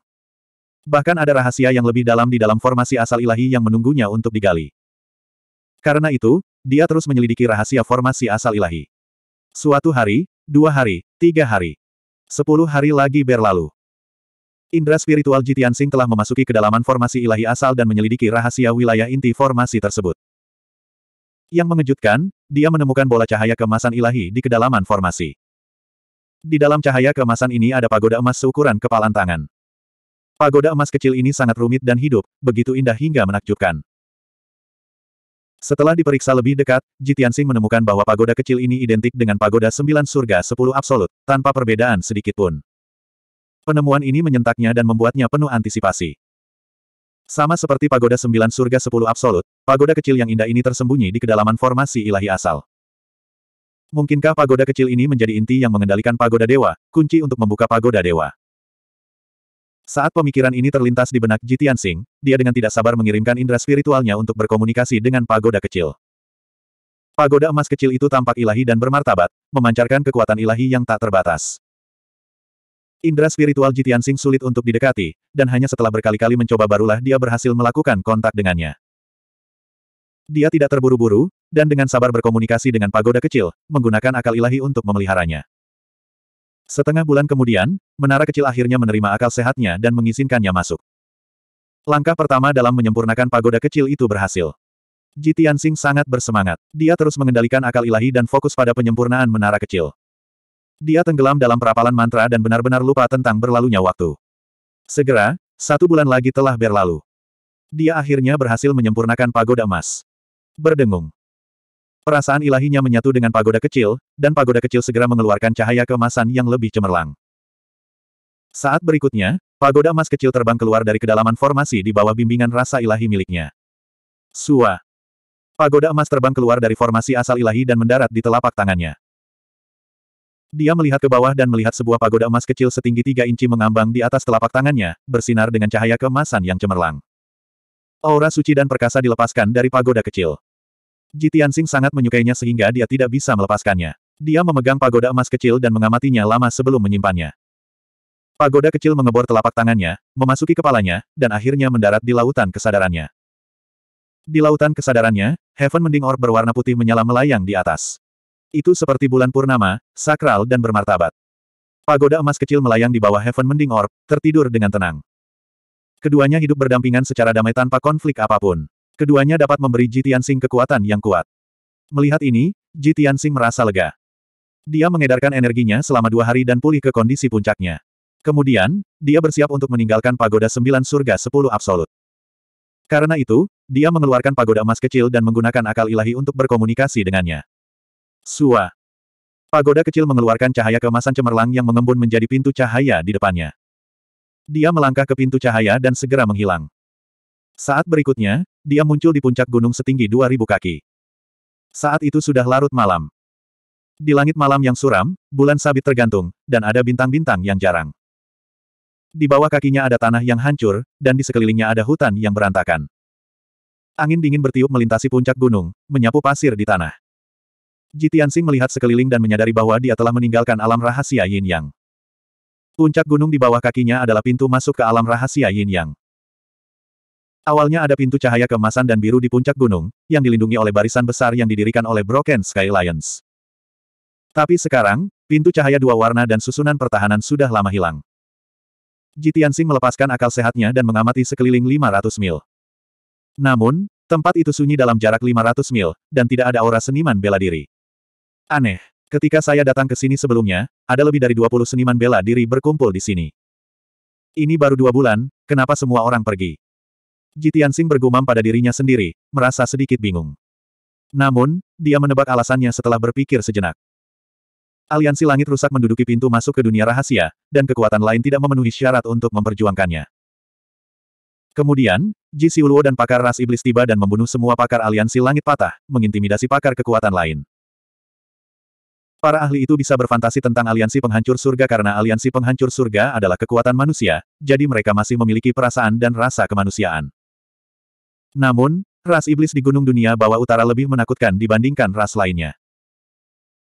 Bahkan ada rahasia yang lebih dalam di dalam formasi asal ilahi yang menunggunya untuk digali. Karena itu, dia terus menyelidiki rahasia formasi asal ilahi. Suatu hari, dua hari, tiga hari. Sepuluh hari lagi berlalu. Indra spiritual Jitian Jitiansing telah memasuki kedalaman formasi ilahi asal dan menyelidiki rahasia wilayah inti formasi tersebut. Yang mengejutkan, dia menemukan bola cahaya kemasan ilahi di kedalaman formasi. Di dalam cahaya kemasan ini ada pagoda emas seukuran kepalan tangan. Pagoda emas kecil ini sangat rumit dan hidup, begitu indah hingga menakjubkan. Setelah diperiksa lebih dekat, Jitian Jitiansing menemukan bahwa pagoda kecil ini identik dengan pagoda sembilan surga sepuluh absolut, tanpa perbedaan sedikit pun. Penemuan ini menyentaknya dan membuatnya penuh antisipasi. Sama seperti pagoda sembilan surga sepuluh absolut, pagoda kecil yang indah ini tersembunyi di kedalaman formasi ilahi asal. Mungkinkah pagoda kecil ini menjadi inti yang mengendalikan pagoda dewa, kunci untuk membuka pagoda dewa? Saat pemikiran ini terlintas di benak Jitian Singh, dia dengan tidak sabar mengirimkan indera spiritualnya untuk berkomunikasi dengan pagoda kecil. Pagoda emas kecil itu tampak ilahi dan bermartabat, memancarkan kekuatan ilahi yang tak terbatas. Indra spiritual Jitian Sing sulit untuk didekati, dan hanya setelah berkali-kali mencoba barulah dia berhasil melakukan kontak dengannya. Dia tidak terburu-buru, dan dengan sabar berkomunikasi dengan pagoda kecil, menggunakan akal ilahi untuk memeliharanya. Setengah bulan kemudian, menara kecil akhirnya menerima akal sehatnya dan mengizinkannya masuk. Langkah pertama dalam menyempurnakan pagoda kecil itu berhasil. Jitian Sing sangat bersemangat. Dia terus mengendalikan akal ilahi dan fokus pada penyempurnaan menara kecil. Dia tenggelam dalam perapalan mantra dan benar-benar lupa tentang berlalunya waktu. Segera, satu bulan lagi telah berlalu. Dia akhirnya berhasil menyempurnakan pagoda emas. Berdengung. Perasaan ilahinya menyatu dengan pagoda kecil, dan pagoda kecil segera mengeluarkan cahaya kemasan yang lebih cemerlang. Saat berikutnya, pagoda emas kecil terbang keluar dari kedalaman formasi di bawah bimbingan rasa ilahi miliknya. Sua. Pagoda emas terbang keluar dari formasi asal ilahi dan mendarat di telapak tangannya. Dia melihat ke bawah dan melihat sebuah pagoda emas kecil setinggi tiga inci mengambang di atas telapak tangannya, bersinar dengan cahaya kemasan yang cemerlang. Aura suci dan perkasa dilepaskan dari pagoda kecil. Jitiansing sangat menyukainya sehingga dia tidak bisa melepaskannya. Dia memegang pagoda emas kecil dan mengamatinya lama sebelum menyimpannya. Pagoda kecil mengebor telapak tangannya, memasuki kepalanya, dan akhirnya mendarat di lautan kesadarannya. Di lautan kesadarannya, Heaven Mending Orb berwarna putih menyala melayang di atas. Itu seperti bulan purnama, sakral dan bermartabat. Pagoda emas kecil melayang di bawah Heaven Mending Orb, tertidur dengan tenang. Keduanya hidup berdampingan secara damai tanpa konflik apapun. Keduanya dapat memberi Ji Tianxing kekuatan yang kuat. Melihat ini, Ji Tianxing merasa lega. Dia mengedarkan energinya selama dua hari dan pulih ke kondisi puncaknya. Kemudian, dia bersiap untuk meninggalkan pagoda sembilan surga sepuluh absolut. Karena itu, dia mengeluarkan pagoda emas kecil dan menggunakan akal ilahi untuk berkomunikasi dengannya. Sua. Pagoda kecil mengeluarkan cahaya kemasan cemerlang yang mengembun menjadi pintu cahaya di depannya. Dia melangkah ke pintu cahaya dan segera menghilang. Saat berikutnya, dia muncul di puncak gunung setinggi 2000 kaki. Saat itu sudah larut malam. Di langit malam yang suram, bulan sabit tergantung, dan ada bintang-bintang yang jarang. Di bawah kakinya ada tanah yang hancur, dan di sekelilingnya ada hutan yang berantakan. Angin dingin bertiup melintasi puncak gunung, menyapu pasir di tanah. Ji Tianxing melihat sekeliling dan menyadari bahwa dia telah meninggalkan alam rahasia Yin Yang. Puncak gunung di bawah kakinya adalah pintu masuk ke alam rahasia Yin Yang. Awalnya ada pintu cahaya kemasan dan biru di puncak gunung, yang dilindungi oleh barisan besar yang didirikan oleh Broken Sky Lions. Tapi sekarang, pintu cahaya dua warna dan susunan pertahanan sudah lama hilang. Jitiansing melepaskan akal sehatnya dan mengamati sekeliling 500 mil. Namun, tempat itu sunyi dalam jarak 500 mil, dan tidak ada aura seniman bela diri. Aneh. Ketika saya datang ke sini sebelumnya, ada lebih dari 20 seniman bela diri berkumpul di sini. Ini baru dua bulan, kenapa semua orang pergi? Jitian Sing bergumam pada dirinya sendiri, merasa sedikit bingung. Namun, dia menebak alasannya setelah berpikir sejenak. Aliansi Langit Rusak menduduki pintu masuk ke dunia rahasia, dan kekuatan lain tidak memenuhi syarat untuk memperjuangkannya. Kemudian, Ji Siuluo dan pakar ras iblis tiba dan membunuh semua pakar aliansi langit patah, mengintimidasi pakar kekuatan lain. Para ahli itu bisa berfantasi tentang aliansi penghancur surga karena aliansi penghancur surga adalah kekuatan manusia, jadi mereka masih memiliki perasaan dan rasa kemanusiaan. Namun, ras iblis di gunung dunia bawah utara lebih menakutkan dibandingkan ras lainnya.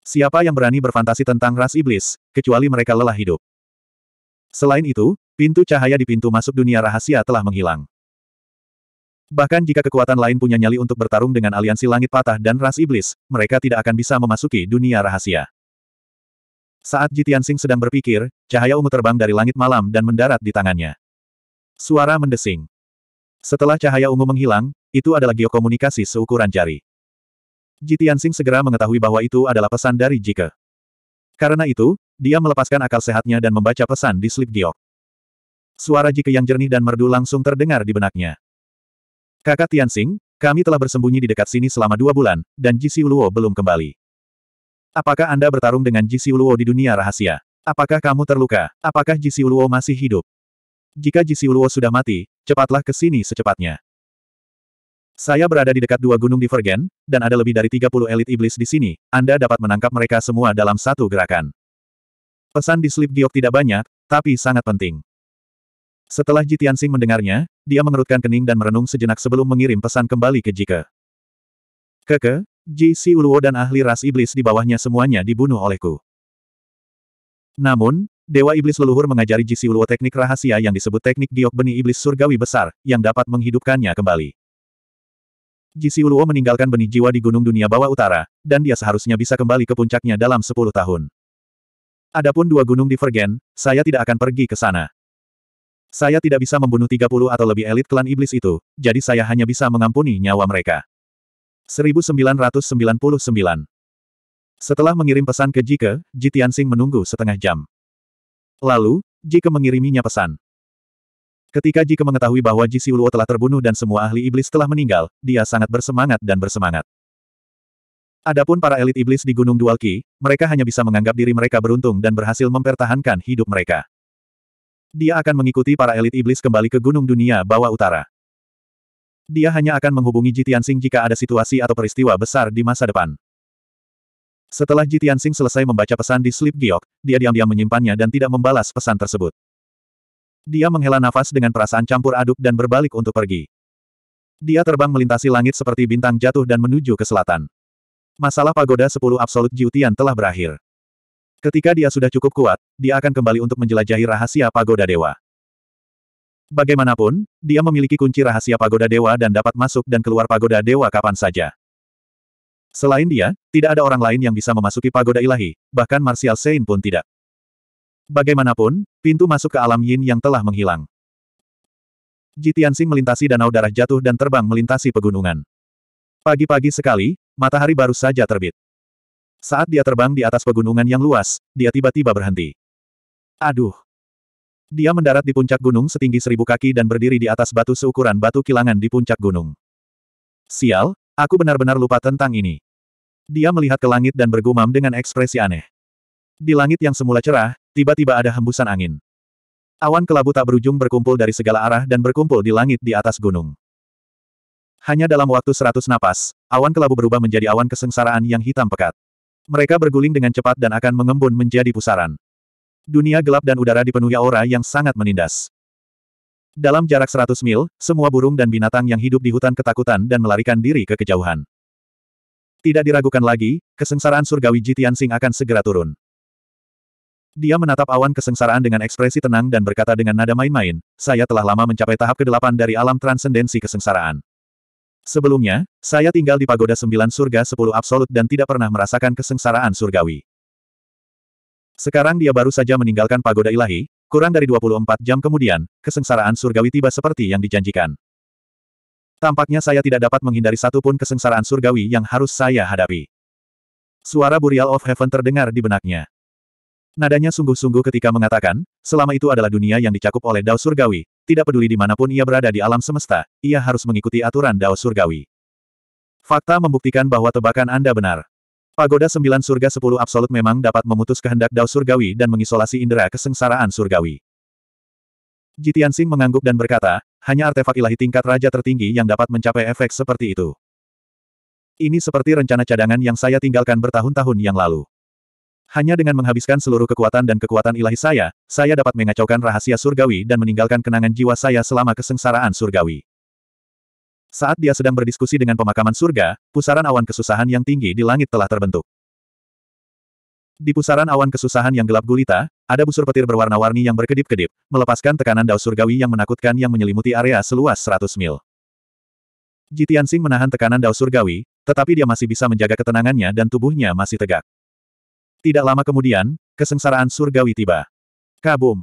Siapa yang berani berfantasi tentang ras iblis, kecuali mereka lelah hidup. Selain itu, pintu cahaya di pintu masuk dunia rahasia telah menghilang. Bahkan jika kekuatan lain punya nyali untuk bertarung dengan aliansi langit patah dan ras iblis, mereka tidak akan bisa memasuki dunia rahasia. Saat Jitian Jitiansing sedang berpikir, cahaya ungu terbang dari langit malam dan mendarat di tangannya. Suara mendesing. Setelah cahaya ungu menghilang, itu adalah geokomunikasi seukuran jari. Jitian Jitiansing segera mengetahui bahwa itu adalah pesan dari Jike. Karena itu, dia melepaskan akal sehatnya dan membaca pesan di slip giok. Suara Jike yang jernih dan merdu langsung terdengar di benaknya. Kakak Tianxing, kami telah bersembunyi di dekat sini selama dua bulan, dan Ji Siuluo belum kembali. Apakah Anda bertarung dengan Ji Siuluo di dunia rahasia? Apakah kamu terluka? Apakah Ji Siuluo masih hidup? Jika Ji Siuluo sudah mati, cepatlah ke sini secepatnya. Saya berada di dekat dua gunung di divergen, dan ada lebih dari 30 elit iblis di sini, Anda dapat menangkap mereka semua dalam satu gerakan. Pesan di slip giok tidak banyak, tapi sangat penting. Setelah Ji Tianxing mendengarnya, dia mengerutkan kening dan merenung sejenak sebelum mengirim pesan kembali ke Jike. Keke, Ji Si Uluo dan ahli ras iblis di bawahnya semuanya dibunuh olehku. Namun, Dewa Iblis Leluhur mengajari Ji Si Uluo teknik rahasia yang disebut teknik giok benih iblis surgawi besar, yang dapat menghidupkannya kembali. Ji Si Uluo meninggalkan benih jiwa di Gunung Dunia Bawah Utara, dan dia seharusnya bisa kembali ke puncaknya dalam 10 tahun. Adapun dua gunung di divergen, saya tidak akan pergi ke sana. Saya tidak bisa membunuh 30 atau lebih elit klan iblis itu, jadi saya hanya bisa mengampuni nyawa mereka. 1999 Setelah mengirim pesan ke Jike, Ji Tianxing menunggu setengah jam. Lalu, Jike mengiriminya pesan. Ketika Jike mengetahui bahwa Ji Siuluo telah terbunuh dan semua ahli iblis telah meninggal, dia sangat bersemangat dan bersemangat. Adapun para elit iblis di Gunung Dualki, mereka hanya bisa menganggap diri mereka beruntung dan berhasil mempertahankan hidup mereka. Dia akan mengikuti para elit iblis kembali ke Gunung Dunia Bawah Utara. Dia hanya akan menghubungi Jitiansing jika ada situasi atau peristiwa besar di masa depan. Setelah Jitiansing selesai membaca pesan di slip Giok, dia diam-diam menyimpannya dan tidak membalas pesan tersebut. Dia menghela nafas dengan perasaan campur aduk dan berbalik untuk pergi. Dia terbang melintasi langit seperti bintang jatuh dan menuju ke selatan. Masalah pagoda 10 Absolut Jiutian telah berakhir. Ketika dia sudah cukup kuat, dia akan kembali untuk menjelajahi rahasia pagoda dewa. Bagaimanapun, dia memiliki kunci rahasia pagoda dewa dan dapat masuk dan keluar pagoda dewa kapan saja. Selain dia, tidak ada orang lain yang bisa memasuki pagoda ilahi, bahkan Martial Sein pun tidak. Bagaimanapun, pintu masuk ke alam yin yang telah menghilang. Jitiansing melintasi danau darah jatuh dan terbang melintasi pegunungan. Pagi-pagi sekali, matahari baru saja terbit. Saat dia terbang di atas pegunungan yang luas, dia tiba-tiba berhenti. Aduh! Dia mendarat di puncak gunung setinggi seribu kaki dan berdiri di atas batu seukuran batu kilangan di puncak gunung. Sial, aku benar-benar lupa tentang ini. Dia melihat ke langit dan bergumam dengan ekspresi aneh. Di langit yang semula cerah, tiba-tiba ada hembusan angin. Awan kelabu tak berujung berkumpul dari segala arah dan berkumpul di langit di atas gunung. Hanya dalam waktu seratus napas, awan kelabu berubah menjadi awan kesengsaraan yang hitam pekat. Mereka berguling dengan cepat dan akan mengembun menjadi pusaran. Dunia gelap dan udara dipenuhi aura yang sangat menindas. Dalam jarak 100 mil, semua burung dan binatang yang hidup di hutan ketakutan dan melarikan diri ke kejauhan. Tidak diragukan lagi, kesengsaraan surgawi Jitian Sing akan segera turun. Dia menatap awan kesengsaraan dengan ekspresi tenang dan berkata dengan nada main-main, saya telah lama mencapai tahap ke-8 dari alam transendensi kesengsaraan. Sebelumnya, saya tinggal di pagoda sembilan surga sepuluh absolut dan tidak pernah merasakan kesengsaraan surgawi. Sekarang dia baru saja meninggalkan pagoda ilahi, kurang dari 24 jam kemudian, kesengsaraan surgawi tiba seperti yang dijanjikan. Tampaknya saya tidak dapat menghindari satupun kesengsaraan surgawi yang harus saya hadapi. Suara Burial of Heaven terdengar di benaknya. Nadanya sungguh-sungguh ketika mengatakan, selama itu adalah dunia yang dicakup oleh Dao Surgawi, tidak peduli di dimanapun ia berada di alam semesta, ia harus mengikuti aturan Dao Surgawi. Fakta membuktikan bahwa tebakan Anda benar. Pagoda Sembilan Surga Sepuluh Absolut memang dapat memutus kehendak Dao Surgawi dan mengisolasi indera kesengsaraan surgawi. Jitian Jitiansing mengangguk dan berkata, hanya artefak ilahi tingkat raja tertinggi yang dapat mencapai efek seperti itu. Ini seperti rencana cadangan yang saya tinggalkan bertahun-tahun yang lalu. Hanya dengan menghabiskan seluruh kekuatan dan kekuatan ilahi saya, saya dapat mengacaukan rahasia surgawi dan meninggalkan kenangan jiwa saya selama kesengsaraan surgawi. Saat dia sedang berdiskusi dengan pemakaman surga, pusaran awan kesusahan yang tinggi di langit telah terbentuk. Di pusaran awan kesusahan yang gelap gulita, ada busur petir berwarna-warni yang berkedip-kedip, melepaskan tekanan dao surgawi yang menakutkan yang menyelimuti area seluas 100 mil. Jitian Sing menahan tekanan dao surgawi, tetapi dia masih bisa menjaga ketenangannya dan tubuhnya masih tegak. Tidak lama kemudian, kesengsaraan surgawi tiba. Kabum!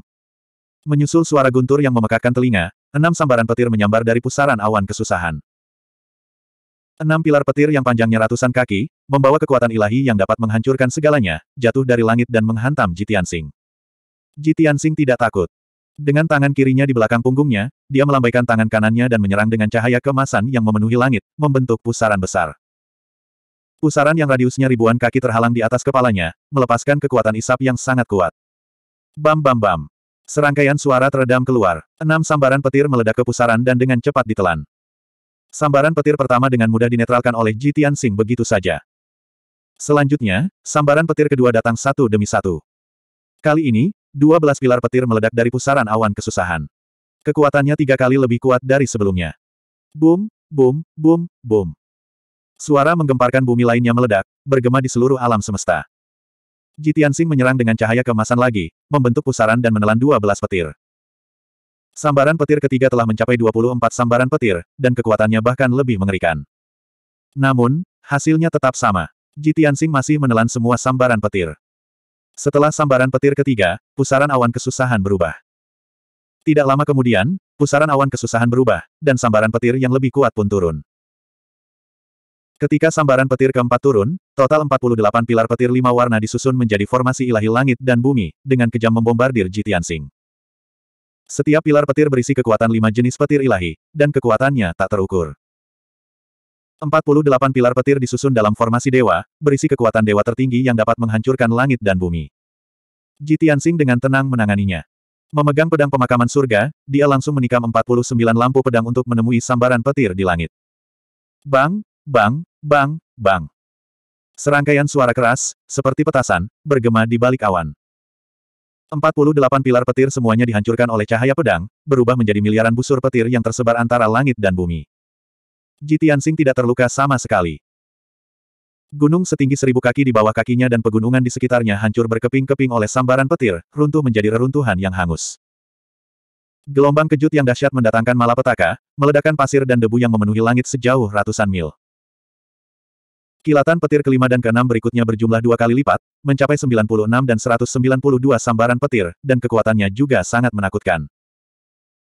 Menyusul suara guntur yang memekakan telinga, enam sambaran petir menyambar dari pusaran awan kesusahan. Enam pilar petir yang panjangnya ratusan kaki, membawa kekuatan ilahi yang dapat menghancurkan segalanya, jatuh dari langit dan menghantam Jitian Sing. Jitian Sing tidak takut. Dengan tangan kirinya di belakang punggungnya, dia melambaikan tangan kanannya dan menyerang dengan cahaya kemasan yang memenuhi langit, membentuk pusaran besar. Pusaran yang radiusnya ribuan kaki terhalang di atas kepalanya, melepaskan kekuatan isap yang sangat kuat. Bam bam bam. Serangkaian suara teredam keluar. Enam sambaran petir meledak ke pusaran dan dengan cepat ditelan. Sambaran petir pertama dengan mudah dinetralkan oleh Jitian Singh begitu saja. Selanjutnya, sambaran petir kedua datang satu demi satu. Kali ini, dua belas pilar petir meledak dari pusaran awan kesusahan. Kekuatannya tiga kali lebih kuat dari sebelumnya. Boom, boom, boom, boom. Suara menggemparkan bumi lainnya meledak, bergema di seluruh alam semesta. Jitiansing menyerang dengan cahaya kemasan lagi, membentuk pusaran dan menelan dua belas petir. Sambaran petir ketiga telah mencapai 24 sambaran petir, dan kekuatannya bahkan lebih mengerikan. Namun, hasilnya tetap sama. Jitiansing masih menelan semua sambaran petir. Setelah sambaran petir ketiga, pusaran awan kesusahan berubah. Tidak lama kemudian, pusaran awan kesusahan berubah, dan sambaran petir yang lebih kuat pun turun. Ketika sambaran petir keempat turun, total 48 pilar petir lima warna disusun menjadi formasi ilahi langit dan bumi, dengan kejam membombardir Jitiansing. Setiap pilar petir berisi kekuatan lima jenis petir ilahi, dan kekuatannya tak terukur. 48 pilar petir disusun dalam formasi dewa, berisi kekuatan dewa tertinggi yang dapat menghancurkan langit dan bumi. Jitiansing dengan tenang menanganinya. Memegang pedang pemakaman surga, dia langsung menikam 49 lampu pedang untuk menemui sambaran petir di langit. Bang, bang, Bang, bang. Serangkaian suara keras, seperti petasan, bergema di balik awan. 48 pilar petir semuanya dihancurkan oleh cahaya pedang, berubah menjadi miliaran busur petir yang tersebar antara langit dan bumi. Jitian Sing tidak terluka sama sekali. Gunung setinggi seribu kaki di bawah kakinya dan pegunungan di sekitarnya hancur berkeping-keping oleh sambaran petir, runtuh menjadi reruntuhan yang hangus. Gelombang kejut yang dahsyat mendatangkan malapetaka, meledakan pasir dan debu yang memenuhi langit sejauh ratusan mil. Kilatan petir kelima dan keenam berikutnya berjumlah dua kali lipat, mencapai 96 dan 192 sambaran petir, dan kekuatannya juga sangat menakutkan.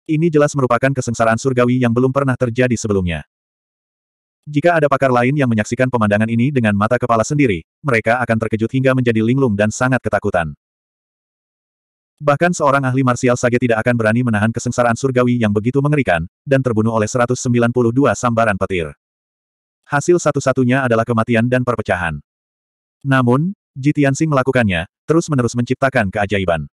Ini jelas merupakan kesengsaraan surgawi yang belum pernah terjadi sebelumnya. Jika ada pakar lain yang menyaksikan pemandangan ini dengan mata kepala sendiri, mereka akan terkejut hingga menjadi linglung dan sangat ketakutan. Bahkan seorang ahli marsial sage tidak akan berani menahan kesengsaraan surgawi yang begitu mengerikan, dan terbunuh oleh 192 sambaran petir. Hasil satu-satunya adalah kematian dan perpecahan. Namun, Jitiansing melakukannya, terus-menerus menciptakan keajaiban.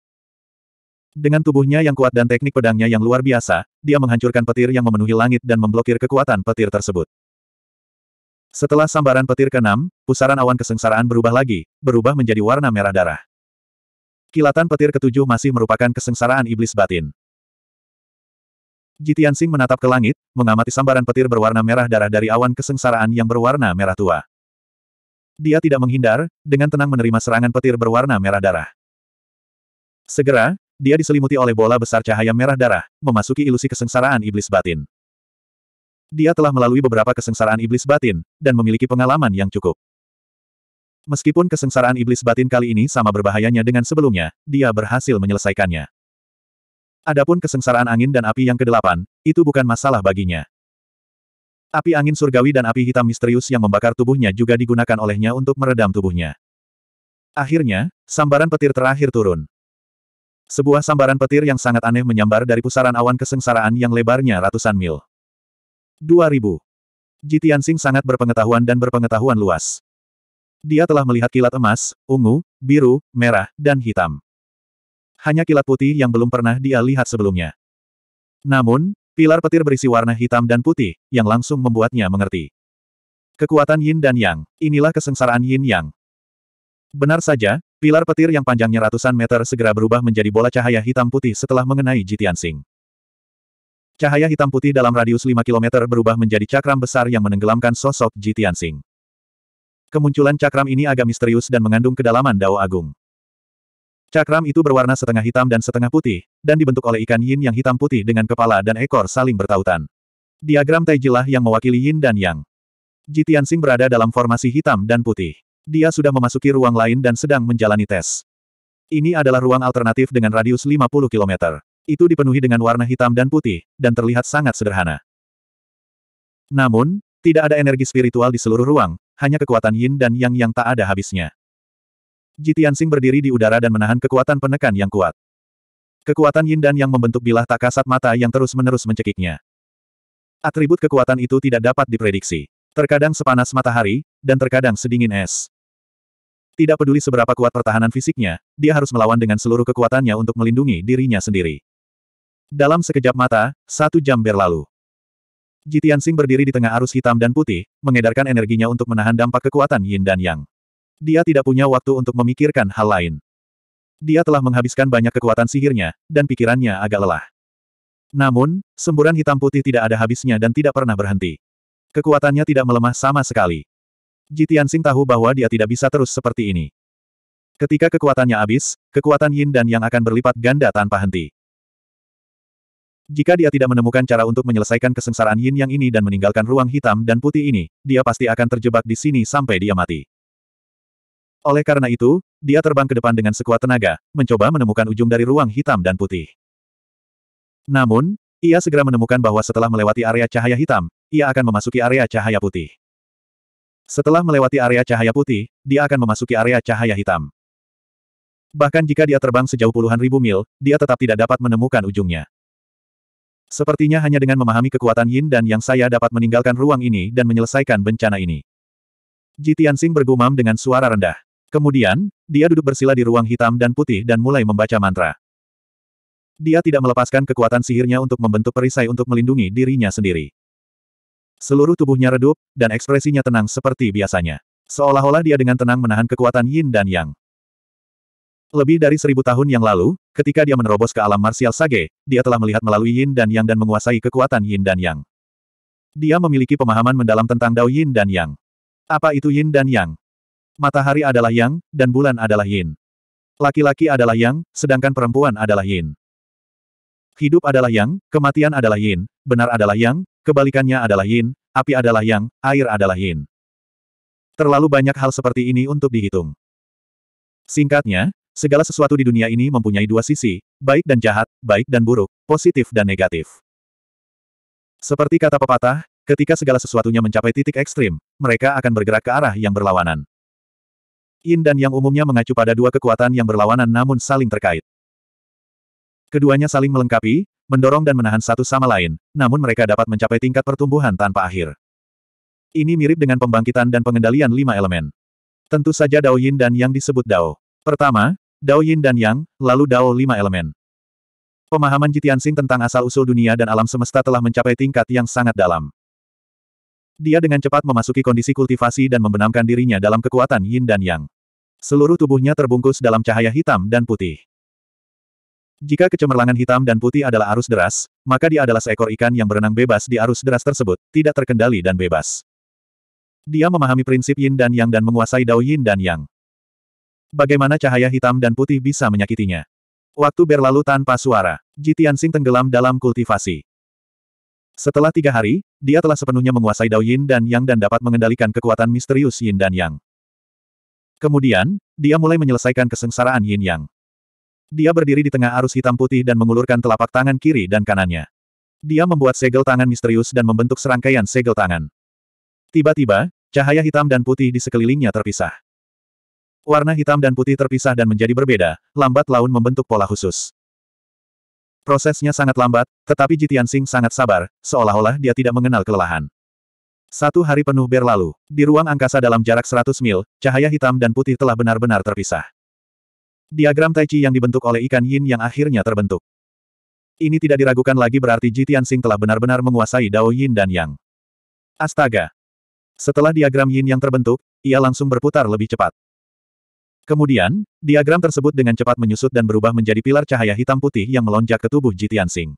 Dengan tubuhnya yang kuat dan teknik pedangnya yang luar biasa, dia menghancurkan petir yang memenuhi langit dan memblokir kekuatan petir tersebut. Setelah sambaran petir keenam, pusaran awan kesengsaraan berubah lagi, berubah menjadi warna merah darah. Kilatan petir ketujuh masih merupakan kesengsaraan iblis batin. Jitian Sing menatap ke langit, mengamati sambaran petir berwarna merah darah dari awan kesengsaraan yang berwarna merah tua. Dia tidak menghindar, dengan tenang menerima serangan petir berwarna merah darah. Segera, dia diselimuti oleh bola besar cahaya merah darah, memasuki ilusi kesengsaraan iblis batin. Dia telah melalui beberapa kesengsaraan iblis batin, dan memiliki pengalaman yang cukup. Meskipun kesengsaraan iblis batin kali ini sama berbahayanya dengan sebelumnya, dia berhasil menyelesaikannya. Adapun kesengsaraan angin dan api yang kedelapan, itu bukan masalah baginya. Api angin surgawi dan api hitam misterius yang membakar tubuhnya juga digunakan olehnya untuk meredam tubuhnya. Akhirnya, sambaran petir terakhir turun. Sebuah sambaran petir yang sangat aneh menyambar dari pusaran awan kesengsaraan yang lebarnya ratusan mil. 2000. Ji Tianxing sangat berpengetahuan dan berpengetahuan luas. Dia telah melihat kilat emas, ungu, biru, merah, dan hitam hanya kilat putih yang belum pernah dia lihat sebelumnya. Namun, pilar petir berisi warna hitam dan putih, yang langsung membuatnya mengerti. Kekuatan yin dan yang, inilah kesengsaraan yin yang. Benar saja, pilar petir yang panjangnya ratusan meter segera berubah menjadi bola cahaya hitam putih setelah mengenai Jitian Sing. Cahaya hitam putih dalam radius 5 km berubah menjadi cakram besar yang menenggelamkan sosok Jitian Sing. Kemunculan cakram ini agak misterius dan mengandung kedalaman Dao Agung. Cakram itu berwarna setengah hitam dan setengah putih, dan dibentuk oleh ikan yin yang hitam putih dengan kepala dan ekor saling bertautan. Diagram Taijilah yang mewakili yin dan yang. Jitian Tianxing berada dalam formasi hitam dan putih. Dia sudah memasuki ruang lain dan sedang menjalani tes. Ini adalah ruang alternatif dengan radius 50 km. Itu dipenuhi dengan warna hitam dan putih, dan terlihat sangat sederhana. Namun, tidak ada energi spiritual di seluruh ruang, hanya kekuatan yin dan yang yang tak ada habisnya. Ji Tianxing berdiri di udara dan menahan kekuatan penekan yang kuat. Kekuatan yin dan yang membentuk bilah tak kasat mata yang terus-menerus mencekiknya. Atribut kekuatan itu tidak dapat diprediksi. Terkadang sepanas matahari, dan terkadang sedingin es. Tidak peduli seberapa kuat pertahanan fisiknya, dia harus melawan dengan seluruh kekuatannya untuk melindungi dirinya sendiri. Dalam sekejap mata, satu jam berlalu. Jitian Sing berdiri di tengah arus hitam dan putih, mengedarkan energinya untuk menahan dampak kekuatan yin dan yang. Dia tidak punya waktu untuk memikirkan hal lain. Dia telah menghabiskan banyak kekuatan sihirnya, dan pikirannya agak lelah. Namun, semburan hitam putih tidak ada habisnya dan tidak pernah berhenti. Kekuatannya tidak melemah sama sekali. Jitian Sing tahu bahwa dia tidak bisa terus seperti ini. Ketika kekuatannya habis, kekuatan yin dan yang akan berlipat ganda tanpa henti. Jika dia tidak menemukan cara untuk menyelesaikan kesengsaraan yin yang ini dan meninggalkan ruang hitam dan putih ini, dia pasti akan terjebak di sini sampai dia mati. Oleh karena itu, dia terbang ke depan dengan sekuat tenaga, mencoba menemukan ujung dari ruang hitam dan putih. Namun, ia segera menemukan bahwa setelah melewati area cahaya hitam, ia akan memasuki area cahaya putih. Setelah melewati area cahaya putih, dia akan memasuki area cahaya hitam. Bahkan jika dia terbang sejauh puluhan ribu mil, dia tetap tidak dapat menemukan ujungnya. Sepertinya hanya dengan memahami kekuatan Yin dan Yang saya dapat meninggalkan ruang ini dan menyelesaikan bencana ini. Jitian Sing bergumam dengan suara rendah. Kemudian, dia duduk bersila di ruang hitam dan putih dan mulai membaca mantra. Dia tidak melepaskan kekuatan sihirnya untuk membentuk perisai untuk melindungi dirinya sendiri. Seluruh tubuhnya redup, dan ekspresinya tenang seperti biasanya. Seolah-olah dia dengan tenang menahan kekuatan yin dan yang. Lebih dari seribu tahun yang lalu, ketika dia menerobos ke alam marsial Sage, dia telah melihat melalui Yin dan Yang dan menguasai kekuatan Yin dan Yang. Dia memiliki pemahaman mendalam tentang Dao Yin dan Yang. Apa itu Yin dan Yang? Matahari adalah yang, dan bulan adalah yin. Laki-laki adalah yang, sedangkan perempuan adalah yin. Hidup adalah yang, kematian adalah yin, benar adalah yang, kebalikannya adalah yin, api adalah yang, air adalah yin. Terlalu banyak hal seperti ini untuk dihitung. Singkatnya, segala sesuatu di dunia ini mempunyai dua sisi, baik dan jahat, baik dan buruk, positif dan negatif. Seperti kata pepatah, ketika segala sesuatunya mencapai titik ekstrim, mereka akan bergerak ke arah yang berlawanan. Yin dan Yang umumnya mengacu pada dua kekuatan yang berlawanan namun saling terkait. Keduanya saling melengkapi, mendorong dan menahan satu sama lain, namun mereka dapat mencapai tingkat pertumbuhan tanpa akhir. Ini mirip dengan pembangkitan dan pengendalian lima elemen. Tentu saja Dao Yin dan Yang disebut Dao. Pertama, Dao Yin dan Yang, lalu Dao lima elemen. Pemahaman Jitiansing tentang asal-usul dunia dan alam semesta telah mencapai tingkat yang sangat dalam. Dia dengan cepat memasuki kondisi kultivasi dan membenamkan dirinya dalam kekuatan yin dan yang. Seluruh tubuhnya terbungkus dalam cahaya hitam dan putih. Jika kecemerlangan hitam dan putih adalah arus deras, maka dia adalah seekor ikan yang berenang bebas di arus deras tersebut, tidak terkendali dan bebas. Dia memahami prinsip yin dan yang dan menguasai dao yin dan yang. Bagaimana cahaya hitam dan putih bisa menyakitinya? Waktu berlalu tanpa suara, Jitian Sing tenggelam dalam kultivasi. Setelah tiga hari, dia telah sepenuhnya menguasai Dao Yin dan Yang dan dapat mengendalikan kekuatan misterius Yin dan Yang. Kemudian, dia mulai menyelesaikan kesengsaraan Yin Yang. Dia berdiri di tengah arus hitam putih dan mengulurkan telapak tangan kiri dan kanannya. Dia membuat segel tangan misterius dan membentuk serangkaian segel tangan. Tiba-tiba, cahaya hitam dan putih di sekelilingnya terpisah. Warna hitam dan putih terpisah dan menjadi berbeda, lambat laun membentuk pola khusus. Prosesnya sangat lambat, tetapi Jitian Sing sangat sabar, seolah-olah dia tidak mengenal kelelahan. Satu hari penuh berlalu. Di ruang angkasa dalam jarak 100 mil, cahaya hitam dan putih telah benar-benar terpisah. Diagram Tai Chi yang dibentuk oleh ikan yin yang akhirnya terbentuk. Ini tidak diragukan lagi berarti Jitian Sing telah benar-benar menguasai Dao Yin dan Yang. Astaga! Setelah diagram yin yang terbentuk, ia langsung berputar lebih cepat. Kemudian, diagram tersebut dengan cepat menyusut dan berubah menjadi pilar cahaya hitam putih yang melonjak ke tubuh Jitian Sing.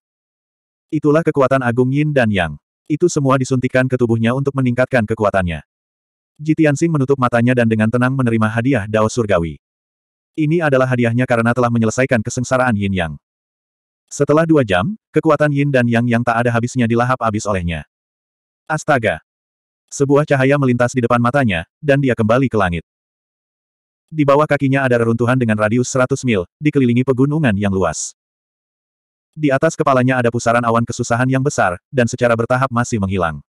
Itulah kekuatan agung Yin dan Yang. Itu semua disuntikan ke tubuhnya untuk meningkatkan kekuatannya. Jitian Sing menutup matanya dan dengan tenang menerima hadiah Dao Surgawi. Ini adalah hadiahnya karena telah menyelesaikan kesengsaraan Yin Yang. Setelah dua jam, kekuatan Yin dan Yang yang tak ada habisnya dilahap habis olehnya. Astaga! Sebuah cahaya melintas di depan matanya, dan dia kembali ke langit. Di bawah kakinya ada reruntuhan dengan radius 100 mil, dikelilingi pegunungan yang luas. Di atas kepalanya ada pusaran awan kesusahan yang besar, dan secara bertahap masih menghilang.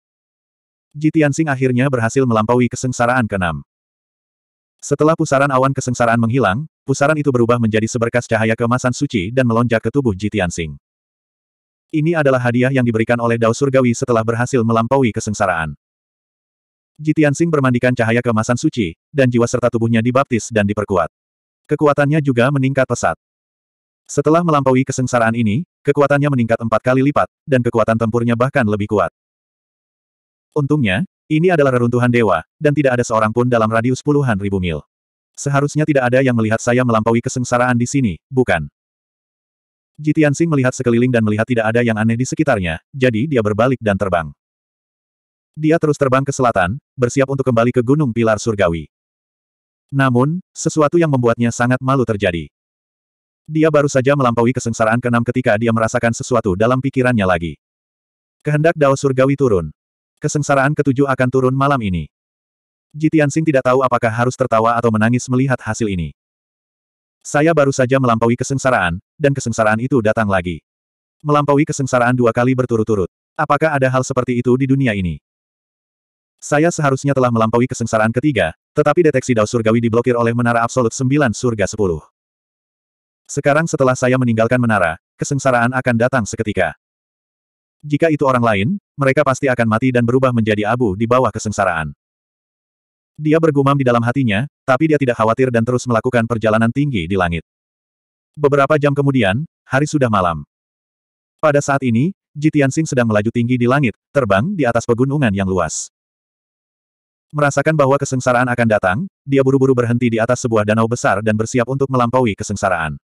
Jitiansing akhirnya berhasil melampaui kesengsaraan keenam. Setelah pusaran awan kesengsaraan menghilang, pusaran itu berubah menjadi seberkas cahaya kemasan suci dan melonjak ke tubuh Jitiansing. Ini adalah hadiah yang diberikan oleh Dao Surgawi setelah berhasil melampaui kesengsaraan. Jitian Jitiansing bermandikan cahaya kemasan suci, dan jiwa serta tubuhnya dibaptis dan diperkuat. Kekuatannya juga meningkat pesat. Setelah melampaui kesengsaraan ini, kekuatannya meningkat empat kali lipat, dan kekuatan tempurnya bahkan lebih kuat. Untungnya, ini adalah reruntuhan dewa, dan tidak ada seorang pun dalam radius puluhan ribu mil. Seharusnya tidak ada yang melihat saya melampaui kesengsaraan di sini, bukan? Jitian Jitiansing melihat sekeliling dan melihat tidak ada yang aneh di sekitarnya, jadi dia berbalik dan terbang. Dia terus terbang ke selatan, bersiap untuk kembali ke Gunung Pilar Surgawi. Namun, sesuatu yang membuatnya sangat malu terjadi. Dia baru saja melampaui kesengsaraan keenam ketika dia merasakan sesuatu dalam pikirannya lagi. Kehendak Dao Surgawi turun. Kesengsaraan ketujuh akan turun malam ini. Jitiansing tidak tahu apakah harus tertawa atau menangis melihat hasil ini. Saya baru saja melampaui kesengsaraan, dan kesengsaraan itu datang lagi. Melampaui kesengsaraan dua kali berturut-turut. Apakah ada hal seperti itu di dunia ini? Saya seharusnya telah melampaui kesengsaraan ketiga, tetapi deteksi dao surgawi diblokir oleh menara absolut 9 surga 10. Sekarang setelah saya meninggalkan menara, kesengsaraan akan datang seketika. Jika itu orang lain, mereka pasti akan mati dan berubah menjadi abu di bawah kesengsaraan. Dia bergumam di dalam hatinya, tapi dia tidak khawatir dan terus melakukan perjalanan tinggi di langit. Beberapa jam kemudian, hari sudah malam. Pada saat ini, Jitiansing sedang melaju tinggi di langit, terbang di atas pegunungan yang luas. Merasakan bahwa kesengsaraan akan datang, dia buru-buru berhenti di atas sebuah danau besar dan bersiap untuk melampaui kesengsaraan.